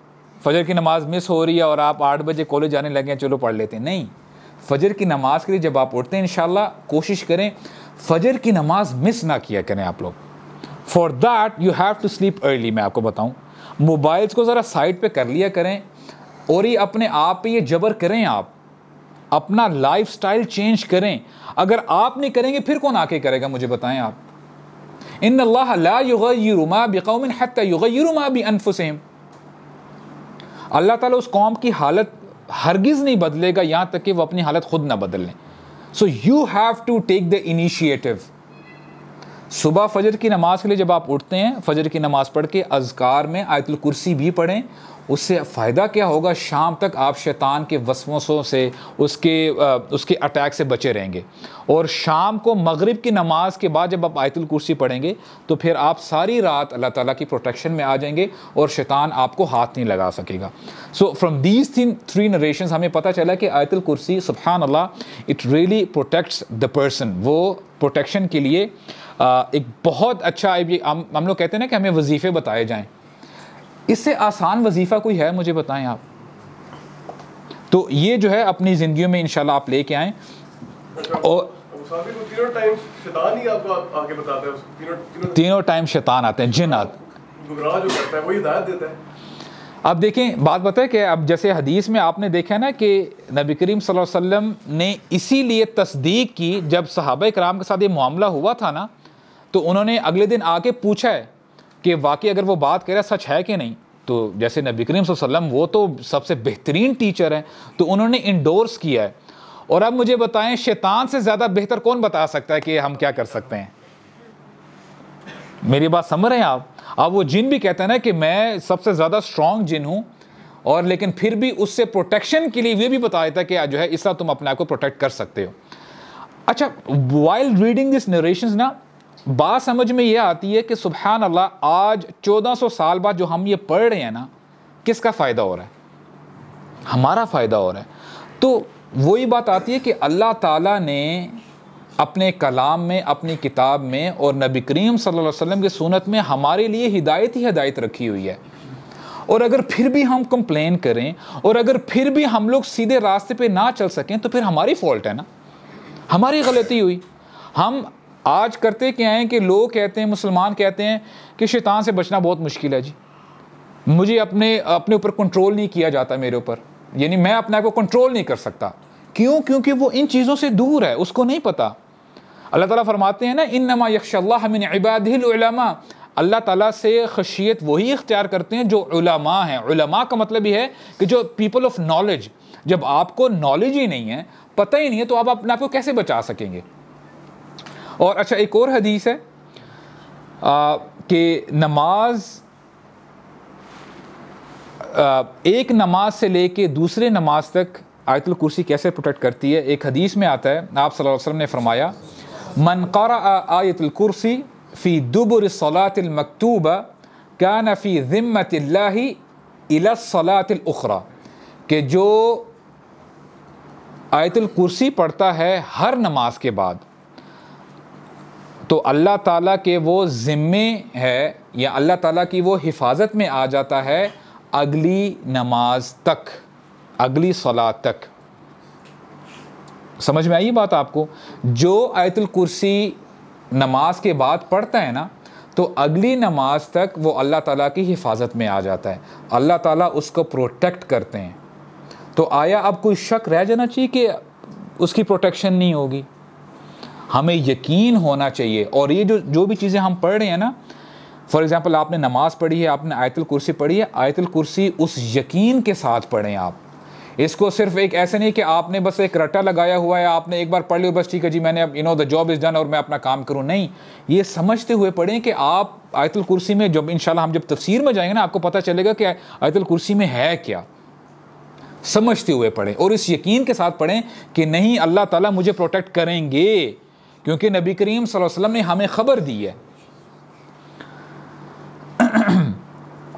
फजर की नमाज़ मिस हो रही है और आप आठ बजे कॉलेज जाने लगे हैं चलो पढ़ लेते हैं नहीं फ़जर की नमाज़ के लिए जब आप उठते हैं इन कोशिश करें फ़जर की नमाज़ मिस ना किया करें आप लोग for that you have to sleep early मैं आपको बताऊँ मोबाइल्स को ज़रा साइड पे कर लिया करें और ये अपने आप पे ये जबर करें आप अपना लाइफस्टाइल चेंज करें अगर आप नहीं करेंगे फिर कौन आके करेगा मुझे बताएं आप इन अल्लाह ला भी अनफुसम अल्लाह ताला उस कौम की हालत हरगिज़ नहीं बदलेगा यहाँ तक कि वो अपनी हालत खुद ना बदल लें so you have to take the initiative सुबह फजर की नमाज़ के लिए जब आप उठते हैं फजर की नमाज़ पढ़ के अजकार में आयतुल कुर्सी भी पढ़ें उससे फ़ायदा क्या होगा शाम तक आप शैतान के वसवसों से उसके उसके अटैक से बचे रहेंगे और शाम को मगरिब की नमाज के बाद जब आप आयतुल कुर्सी पढ़ेंगे तो फिर आप सारी रात अल्लाह ताला की प्रोटेक्शन में आ जाएंगे और शैतान आपको हाथ नहीं लगा सकेगा so from these the three narration हमें पता चला कि आयतुल कुर्सी सुबहान अल्लाह it really protects the person वो प्रोटेक्शन के लिए एक बहुत अच्छा हम हम लोग कहते हैं ना कि हमें वजीफ़े बताए जाएँ इससे आसान वजीफ़ा कोई है मुझे बताएं आप तो ये जो है अपनी ज़िंदगी में इनशाला आप लेके आए अच्छा, और तीनों टाइम शैतान आते हैं जिन आते अब देखें बात बताए कि अब जैसे हदीस में आपने देखा है ना कि नबी करीम वसल्लम ने इसीलिए तस्दीक की जब सहाबा कराम के साथ ये मामला हुआ था ना तो उन्होंने अगले दिन आके पूछा है कि वाकई अगर वो बात करे सच है कि नहीं तो जैसे नबी करीम वसल्लम वो तो सबसे बेहतरीन टीचर हैं तो उन्होंने इंडोर्स किया है और अब मुझे बताएं शैतान से ज़्यादा बेहतर कौन बता सकता है कि हम क्या कर सकते हैं मेरी बात समझ रहे हैं आप अब वो जिन भी कहते हैं ना कि मैं सबसे ज़्यादा स्ट्रॉन्ग जिन हूँ और लेकिन फिर भी उससे प्रोटेक्शन के लिए ये भी बता देता कि जो है इस तरह तुम अपने आप को प्रोटेक्ट कर सकते हो अच्छा वाइल्ड रीडिंग दिस नरेशन ना बात समझ में ये आती है कि सुबहान अल्लाह आज 1400 साल बाद जो हम ये पढ़ रहे हैं ना किसका फ़ायदा हो रहा है हमारा फ़ायदा हो रहा है तो वही बात आती है कि अल्लाह ताला ने अपने कलाम में अपनी किताब में और नबी करीम सल्लल्लाहु अलैहि वसल्लम की सुनत में हमारे लिए हिदायत ही हिदायत रखी हुई है और अगर फिर भी हम कंप्लेन करें और अगर फिर भी हम लोग सीधे रास्ते पर ना चल सकें तो फिर हमारी फॉल्ट है ना हमारी गलती हुई हम आज करते क्या हैं कि लोग कहते हैं मुसलमान कहते हैं कि शैतान से बचना बहुत मुश्किल है जी मुझे अपने अपने ऊपर कंट्रोल नहीं किया जाता मेरे ऊपर यानी मैं अपने आप को कंट्रोल नहीं कर सकता क्यों क्योंकि वो इन चीज़ों से दूर है उसको नहीं पता अल्लाह ताला फरमाते हैं ना इन नमा यक्शल्ला मिन अल्लाह ताला से खशियत वही इख्तियार करते हैं जो उलमा हैं उलमा का मतलब ये है कि जो पीपल ऑफ नॉलेज जब आपको नॉलेज ही नहीं है पता ही नहीं है तो आप अपने आप को कैसे बचा सकेंगे और अच्छा एक और हदीस है कि नमाज आ, एक नमाज से लेके दूसरे नमाज तक आयतुल कुर्सी कैसे प्रोटेक्ट करती है एक हदीस में आता है आप सल्लल्लाहु अलैहि वसल्लम ने फरमाया मनकारा आयतुल कुर्सी फ़ी दुबर सलातमकतूबा क्या नफ़ी ज़िम्मत उखरा कि जो आयतुल कुर्सी पढ़ता है हर नमाज के बाद तो अल्लाह ताला के वो ज़िम्मे है या अल्लाह ताला की वो हिफाजत में आ जाता है अगली नमाज तक अगली सलाह तक समझ में आई बात आपको जो आयतुल कुर्सी नमाज के बाद पढ़ता है ना तो अगली नमाज तक वो अल्लाह ताला की हिफाजत में आ जाता है अल्लाह ताला उसको प्रोटेक्ट करते हैं तो आया अब कोई शक रह जाना चाहिए कि उसकी प्रोटेक्शन नहीं होगी हमें यकीन होना चाहिए और ये जो जो भी चीज़ें हम पढ़ रहे हैं ना फॉर एग्ज़ाम्पल आपने नमाज़ पढ़ी है आपने आयतल कुर्सी पढ़ी है आयतल कुर्सी उस यकीन के साथ पढ़ें आप इसको सिर्फ एक ऐसे नहीं कि आपने बस एक रट्टा लगाया हुआ है आपने एक बार पढ़ लिया बस ठीक है जी मैंने अब you know the job is done और मैं अपना काम करूँ नहीं ये समझते हुए पढ़ें कि आप आयतल कुर्सी में जब इन हम जब तफसीर में जाएंगे ना आपको पता चलेगा कि आयतल कुर्सी में है क्या समझते हुए पढ़ें और इस यकीन के साथ पढ़ें कि नहीं अल्लाह ताला मुझे प्रोटेक्ट करेंगे क्योंकि नबी करीम वसल्लम ने हमें ख़बर दी है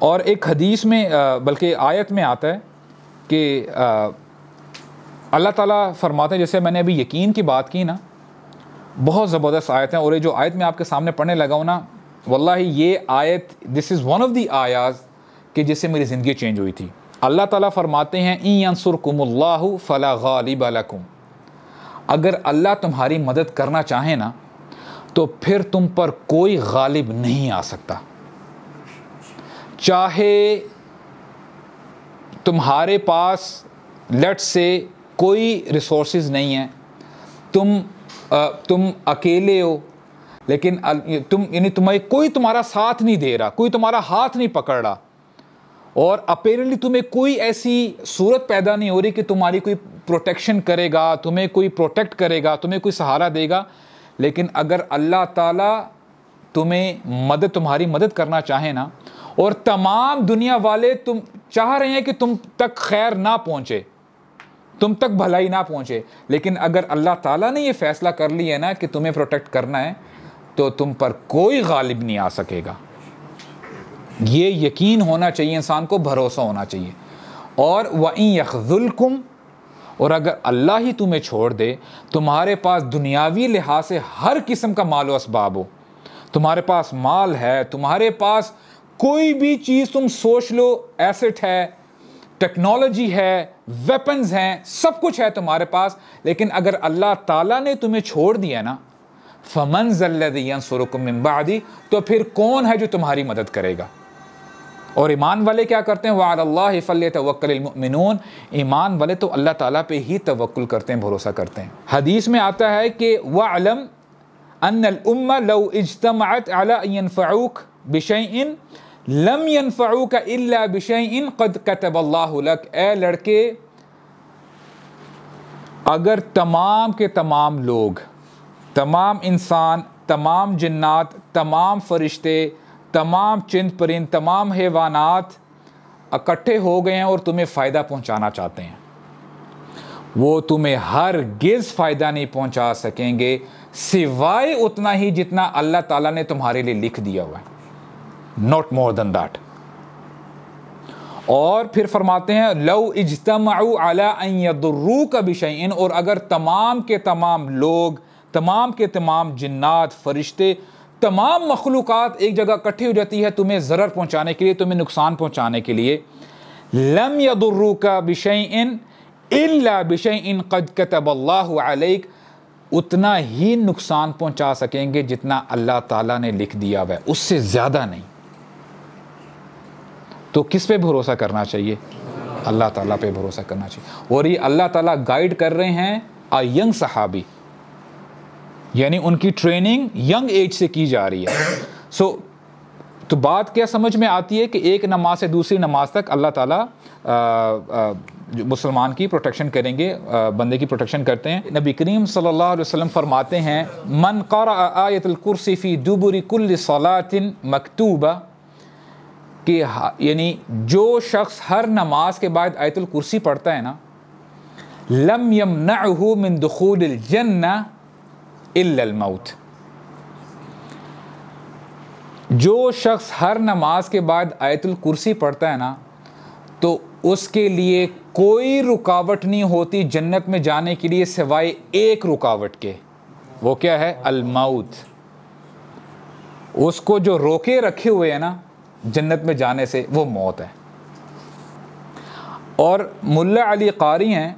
और एक हदीस में बल्कि आयत में आता है कि अल्लाह ताला फरमाते हैं जैसे मैंने अभी यकीन की बात की ना बहुत ज़बरदस्त आयत है और ये जो आयत में आपके सामने पढ़ने लगा हूँ ना वल्ला ये आयत this is one of the आयाज कि जिससे मेरी ज़िंदगी चेंज हुई थी अल्लाह ताला फरमाते हैं ई अंसुरकुमुल्लाहु फला गालिबा अगर अल्लाह तुम्हारी मदद करना चाहे ना तो फिर तुम पर कोई गालिब नहीं आ सकता चाहे तुम्हारे पास लट से कोई रिसोर्स नहीं है तुम आ, तुम अकेले हो लेकिन तुम यानी तुम्हारी कोई तुम्हारा साथ नहीं दे रहा कोई तुम्हारा हाथ नहीं पकड़ रहा और अपेरेंटली तुम्हें कोई ऐसी सूरत पैदा नहीं हो रही कि तुम्हारी कोई प्रोटेक्शन करेगा तुम्हें कोई प्रोटेक्ट करेगा तुम्हें कोई सहारा देगा लेकिन अगर अल्लाह ताला तुम्हें मदद तुम्हारी मदद करना चाहे ना और तमाम दुनिया वाले तुम चाह रहे हैं कि तुम तक खैर ना पहुँचे तुम तक भलाई ना पहुँचे लेकिन अगर अल्लाह ताला ने ये फ़ैसला कर लिया है ना कि तुम्हें प्रोटेक्ट करना है तो तुम पर कोई गालिब नहीं आ सकेगा ये यकीन होना चाहिए इंसान को भरोसा होना चाहिए और वहीं यखुलकुम और अगर अल्लाह ही तुम्हें छोड़ दे तुम्हारे पास दुनियावी लिहाज से हर किस्म का माल इसबाब हो तुम्हारे पास माल है तुम्हारे पास कोई भी चीज़ तुम सोच लो एसेट है टेक्नोलॉजी है वेपन्स हैं सब कुछ है तुम्हारे पास लेकिन अगर अल्लाह ताला ने तुम्हें छोड़ दिया ना फमन जल्लदीसरकुम बादी तो फिर कौन है जो तुम्हारी मदद करेगा और ईमान वाले क्या करते हैं वाल्ला फ़ल तवक्लमिन ईमान वाले तो अल्लाह ताला पे ही तवक्ल करते हैं भरोसा करते हैं हदीस में आता है कि वलम अनउम्मा लव इजतमत अलाफ़ारूक बिशन लम यनफ़ारूक अल्ला बिशन कद कतबल्लाक ए लड़के अगर तमाम के तमाम लोग तमाम इंसान तमाम जन्ात तमाम फरिश्ते तमाम चिंद परिंद तमाम हैवानात इकट्ठे हो गए हैं और तुम्हें फ़ायदा पहुंचाना चाहते हैं वो तुम्हें हर गिज़ फ़ायदा नहीं पहुंचा सकेंगे सिवाय उतना ही जितना अल्लाह ताला ने तुम्हारे लिए लिख दिया हुआ है नॉट मोर देन दैट और फिर फरमाते हैं लव इजतमू का बिशैन और अगर तमाम के तमाम लोग तमाम के तमाम जिन्नात फरिश्ते तमाम मखलूक एक जगह इकट्ठी हो जाती है तुम्हें ज़र पहुँचाने के लिए तुम्हें नुकसान पहुँचाने के लिए लम यदुर्रू का बिशय इन इला बिशय इन कद कतबल्लाक उतना ही नुकसान पहुंचा सकेंगे जितना अल्लाह ताला ने लिख दिया हुआ उससे ज़्यादा नहीं तो किस पे भरोसा करना चाहिए अल्लाह ताला पे भरोसा करना चाहिए और ये अल्लाह ताला गाइड कर रहे हैं आ यंग सहाबी यानी उनकी ट्रेनिंग यंग एज से की जा रही है सो so, तो बात क्या समझ में आती है कि एक नमाज से दूसरी नमाज तक अल्लाह ताला मुसलमान की प्रोटेक्शन करेंगे आ, बंदे की प्रोटेक्शन करते हैं नबी करीम सल्लल्लाहु अलैहि वसल्लम फरमाते हैं मन कर कुर्सी फ़ी दुबुरी कुल सलातिन मकतूबा कि यानी जो शख्स हर नमाज के बाद आयतुल कुर्सी पढ़ता है ना लम यम नहू मिन दखूल जन्ना इल्लमौत जो शख्स हर नमाज के बाद आयतुल कुर्सी पढ़ता है ना तो उसके लिए कोई रुकावट नहीं होती जन्नत में जाने के लिए सिवाय एक रुकावट के वो क्या है अलमाउत उसको जो रोके रखे हुए हैं ना जन्नत में जाने से वो मौत है और मुल्ला अली कारी हैं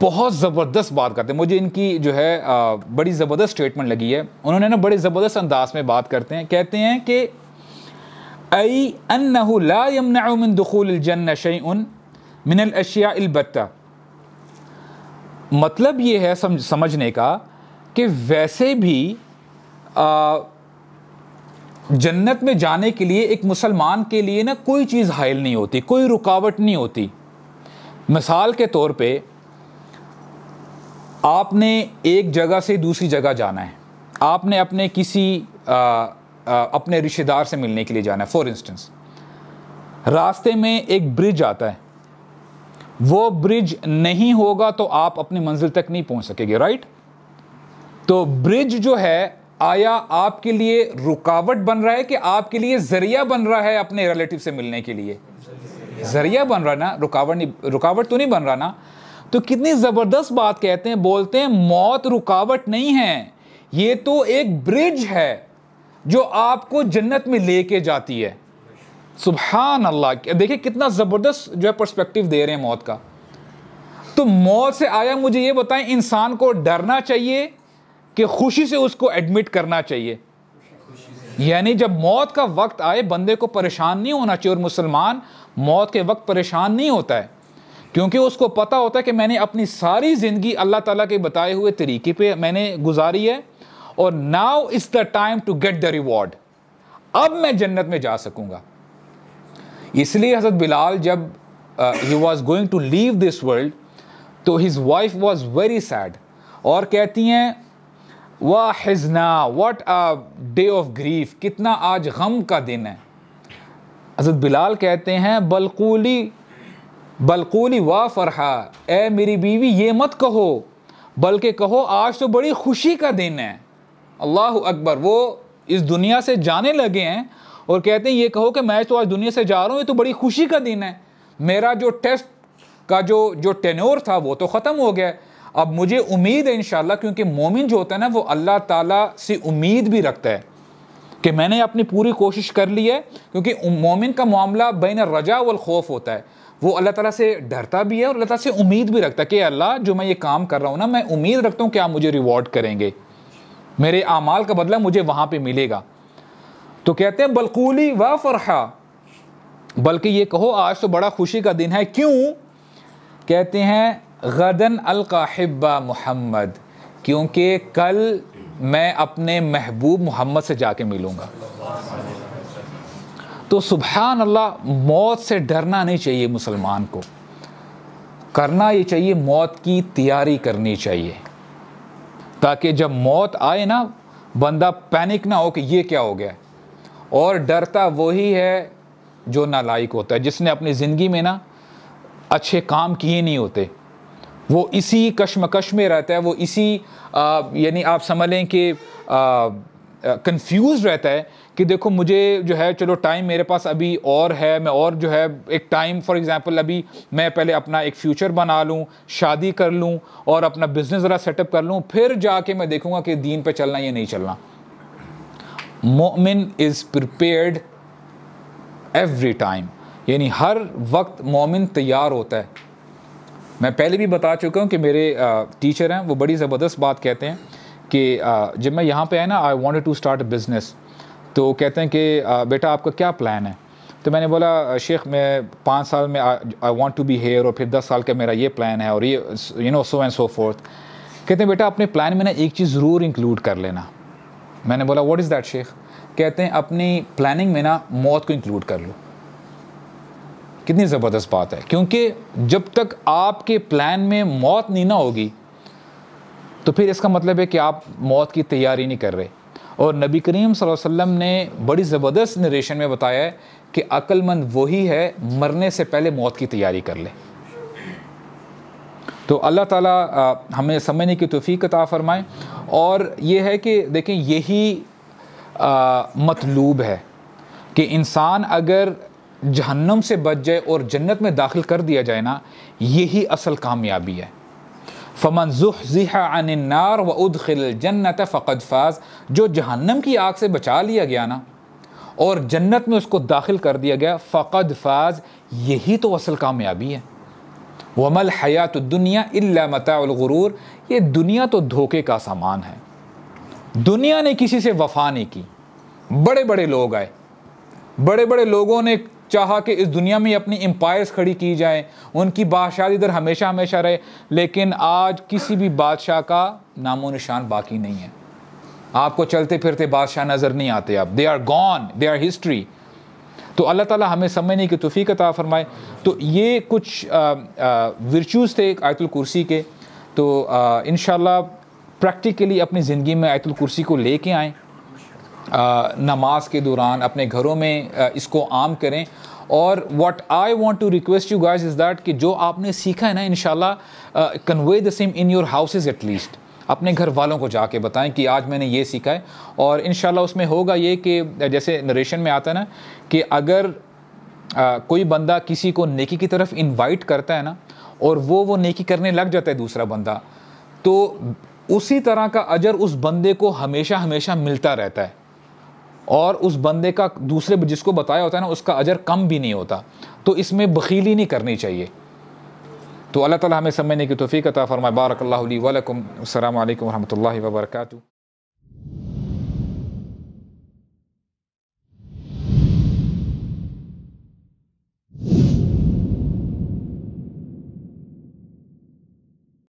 बहुत ज़बरदस्त बात करते हैं मुझे इनकी जो है आ, बड़ी ज़बरदस्त स्टेटमेंट लगी है उन्होंने ना बड़े ज़बरदस्त अंदाज में बात करते हैं कहते हैं कि अई अन्नहु ला यमन दखूल जन्न मिनल अशिया अलबत्ता मतलब ये है समझ समझने का कि वैसे भी आ, जन्नत में जाने के लिए एक मुसलमान के लिए ना कोई चीज़ हायल नहीं होती कोई रुकावट नहीं होती मिसाल के तौर पे आपने एक जगह से दूसरी जगह जाना है आपने अपने किसी आ, आ, अपने रिश्तेदार से मिलने के लिए जाना है फॉर इंस्टेंस रास्ते में एक ब्रिज आता है वो ब्रिज नहीं होगा तो आप अपनी मंजिल तक नहीं पहुंच सकेंगे राइट तो ब्रिज जो है आया आपके लिए रुकावट बन रहा है कि आपके लिए जरिया बन रहा है अपने रिलेटिव से मिलने के लिए जरिया बन रहा ना रुकावट नहीं रुकावट तो नहीं बन रहा ना तो कितनी ज़बरदस्त बात कहते हैं बोलते हैं मौत रुकावट नहीं है ये तो एक ब्रिज है जो आपको जन्नत में लेके जाती है सुबहान अल्लाह देखिए कितना ज़बरदस्त जो है पर्सपेक्टिव दे रहे हैं मौत का तो मौत से आया मुझे ये बताएं इंसान को डरना चाहिए कि खुशी से उसको एडमिट करना चाहिए यानी जब मौत का वक्त आए बंदे को परेशान नहीं होना चाहिए और मुसलमान मौत के वक्त परेशान नहीं होता है क्योंकि उसको पता होता है कि मैंने अपनी सारी ज़िंदगी अल्लाह ताला के बताए हुए तरीके पे मैंने गुजारी है और now is the time to get the reward अब मैं जन्नत में जा सकूँगा इसलिए हज़रत बिलाल जब ही was going to leave this world तो his wife was very sad और कहती हैं वाह हिजना what a day of grief कितना आज गम का दिन है हज़रत बिलाल कहते हैं बलकूली बलकूली वाह फरहा ए मेरी बीवी ये मत कहो बल्कि कहो आज तो बड़ी खुशी का दिन है अल्लाह अकबर वो इस दुनिया से जाने लगे हैं और कहते हैं ये कहो कि मैं तो आज दुनिया से जा रहा हूँ ये तो बड़ी खुशी का दिन है मेरा जो टेस्ट का जो जो टेनोर था वो तो ख़त्म हो गया अब मुझे उम्मीद है इन क्योंकि मोमिन जो होता है ना वो अल्लाह ताला से उम्मीद भी रखता है कि मैंने अपनी पूरी कोशिश कर ली है क्योंकि मोमिन का मामला बैन रजा वल खौफ होता है वो अल्लाह ताला से डरता भी है और अल्लाह ताला से उम्मीद भी रखता है कि अल्लाह जो मैं ये काम कर रहा हूँ ना मैं उम्मीद रखता हूँ कि आप मुझे रिवॉर्ड करेंगे मेरे आमाल का बदला मुझे वहाँ पर मिलेगा तो कहते हैं बलकूली व फरहा बल्कि ये कहो आज तो बड़ा खुशी का दिन है क्यों कहते हैं गदन अलकाहिबा मोहम्मद क्योंकि कल मैं अपने महबूब मोहम्मद से जाके मिलूँगा तो सुबहान अल्लाह मौत से डरना नहीं चाहिए मुसलमान को करना ये चाहिए मौत की तैयारी करनी चाहिए ताकि जब मौत आए ना बंदा पैनिक ना हो कि ये क्या हो गया और डरता वही है जो नालायक होता है जिसने अपनी ज़िंदगी में ना अच्छे काम किए नहीं होते वो इसी कश्मकश में रहता है वो इसी यानी आप समझ लें कि कन्फ्यूज़ रहता है कि देखो मुझे जो है चलो टाइम मेरे पास अभी और है मैं और जो है एक टाइम फॉर एग्ज़ाम्पल अभी मैं पहले अपना एक फ्यूचर बना लूँ शादी कर लूँ और अपना बिज़नेस ज़रा सेटअप कर लूँ फिर जाके मैं देखूँगा कि दीन पे चलना या नहीं चलना मोमिन इज़ प्रिपेयर्ड एवरी टाइम यानी हर वक्त मोमिन तैयार होता है मैं पहले भी बता चुका हूँ कि मेरे टीचर हैं वो बड़ी ज़बरदस्त बात कहते हैं कि जब मैं यहाँ पे आया ना I want to start business तो कहते हैं कि बेटा आपका क्या प्लान है तो मैंने बोला शेख मैं पाँच साल में I want to be here और फिर दस साल का मेरा ये प्लान है और ये you know so and so forth कहते हैं बेटा अपने प्लान में ना एक चीज़ ज़रूर इंक्लूड कर लेना मैंने बोला व्हाट इज़ दैट शेख कहते हैं अपनी प्लानिंग में ना मौत को इंक्लूड कर लो कितनी ज़बरदस्त बात है क्योंकि जब तक आपके प्लान में मौत नहीं ना होगी तो फिर इसका मतलब है कि आप मौत की तैयारी नहीं कर रहे और नबी करीम वसल्लम ने बड़ी ज़बरदस्त नरेशन में बताया है कि अक्लमंद वही है मरने से पहले मौत की तैयारी कर ले तो अल्लाह ताला हमें समझने की तोफ़ी कता फ़रमाए और ये है कि देखें यही मतलूब है कि इंसान अगर जहन्नम से बच जाए और जन्नत में दाखिल कर दिया जाए ना यही असल कामयाबी है फमन ज़ुह ज़िहा अनार व उदखिल जन्नत फ़कद फ़ाज़ जो जहन्नम की आग से बचा लिया गया ना और जन्नत में उसको दाखिल कर दिया गया फ़कद फाज यही तो असल कामयाबी है वमल हयात दुनिया इल्ला मतगरूर ये दुनिया तो धोखे का सामान है दुनिया ने किसी से वफा नहीं की बड़े बड़े लोग आए बड़े बड़े लोगों ने चाहा कि इस दुनिया में अपनी एम्पायर्स खड़ी की जाएं उनकी बादशाह इधर हमेशा हमेशा रहे लेकिन आज किसी भी बादशाह का नामो निशान बाकी नहीं है आपको चलते फिरते बादशाह नज़र नहीं आते आप they are gone they are history तो अल्लाह ताला हमें समझने की तोफ़ी का फ़रमाए तो ये कुछ वर्चूज़ थे आयतुल कुर्सी के तो इन प्रैक्टिकली अपनी ज़िंदगी में आयतुल कुर्सी को ले कर आएँ नमाज के दौरान अपने घरों में आ, इसको आम करें और what I want to request you guys is that कि जो आपने सीखा है ना and convey the same in your houses at least अपने घर वालों को जाके बताएं कि आज मैंने ये सीखा है और इन उसमें होगा ये कि जैसे नरेशन में आता है ना कि अगर आ, कोई बंदा किसी को नेकी की तरफ इनवाइट करता है ना और वो वो नेकी करने लग जाता है दूसरा बंदा तो उसी तरह का अजर उस बंदे को हमेशा हमेशा मिलता रहता है और उस बंदे का दूसरे जिसको बताया होता है ना उसका अजर कम भी नहीं होता तो इसमें बखीली नहीं करनी चाहिए तो अल्लाह ताला हमें समझने की तोफ़ी अता फ़रमाए बारक ली वलकम अल्लाम वरहमल वर्का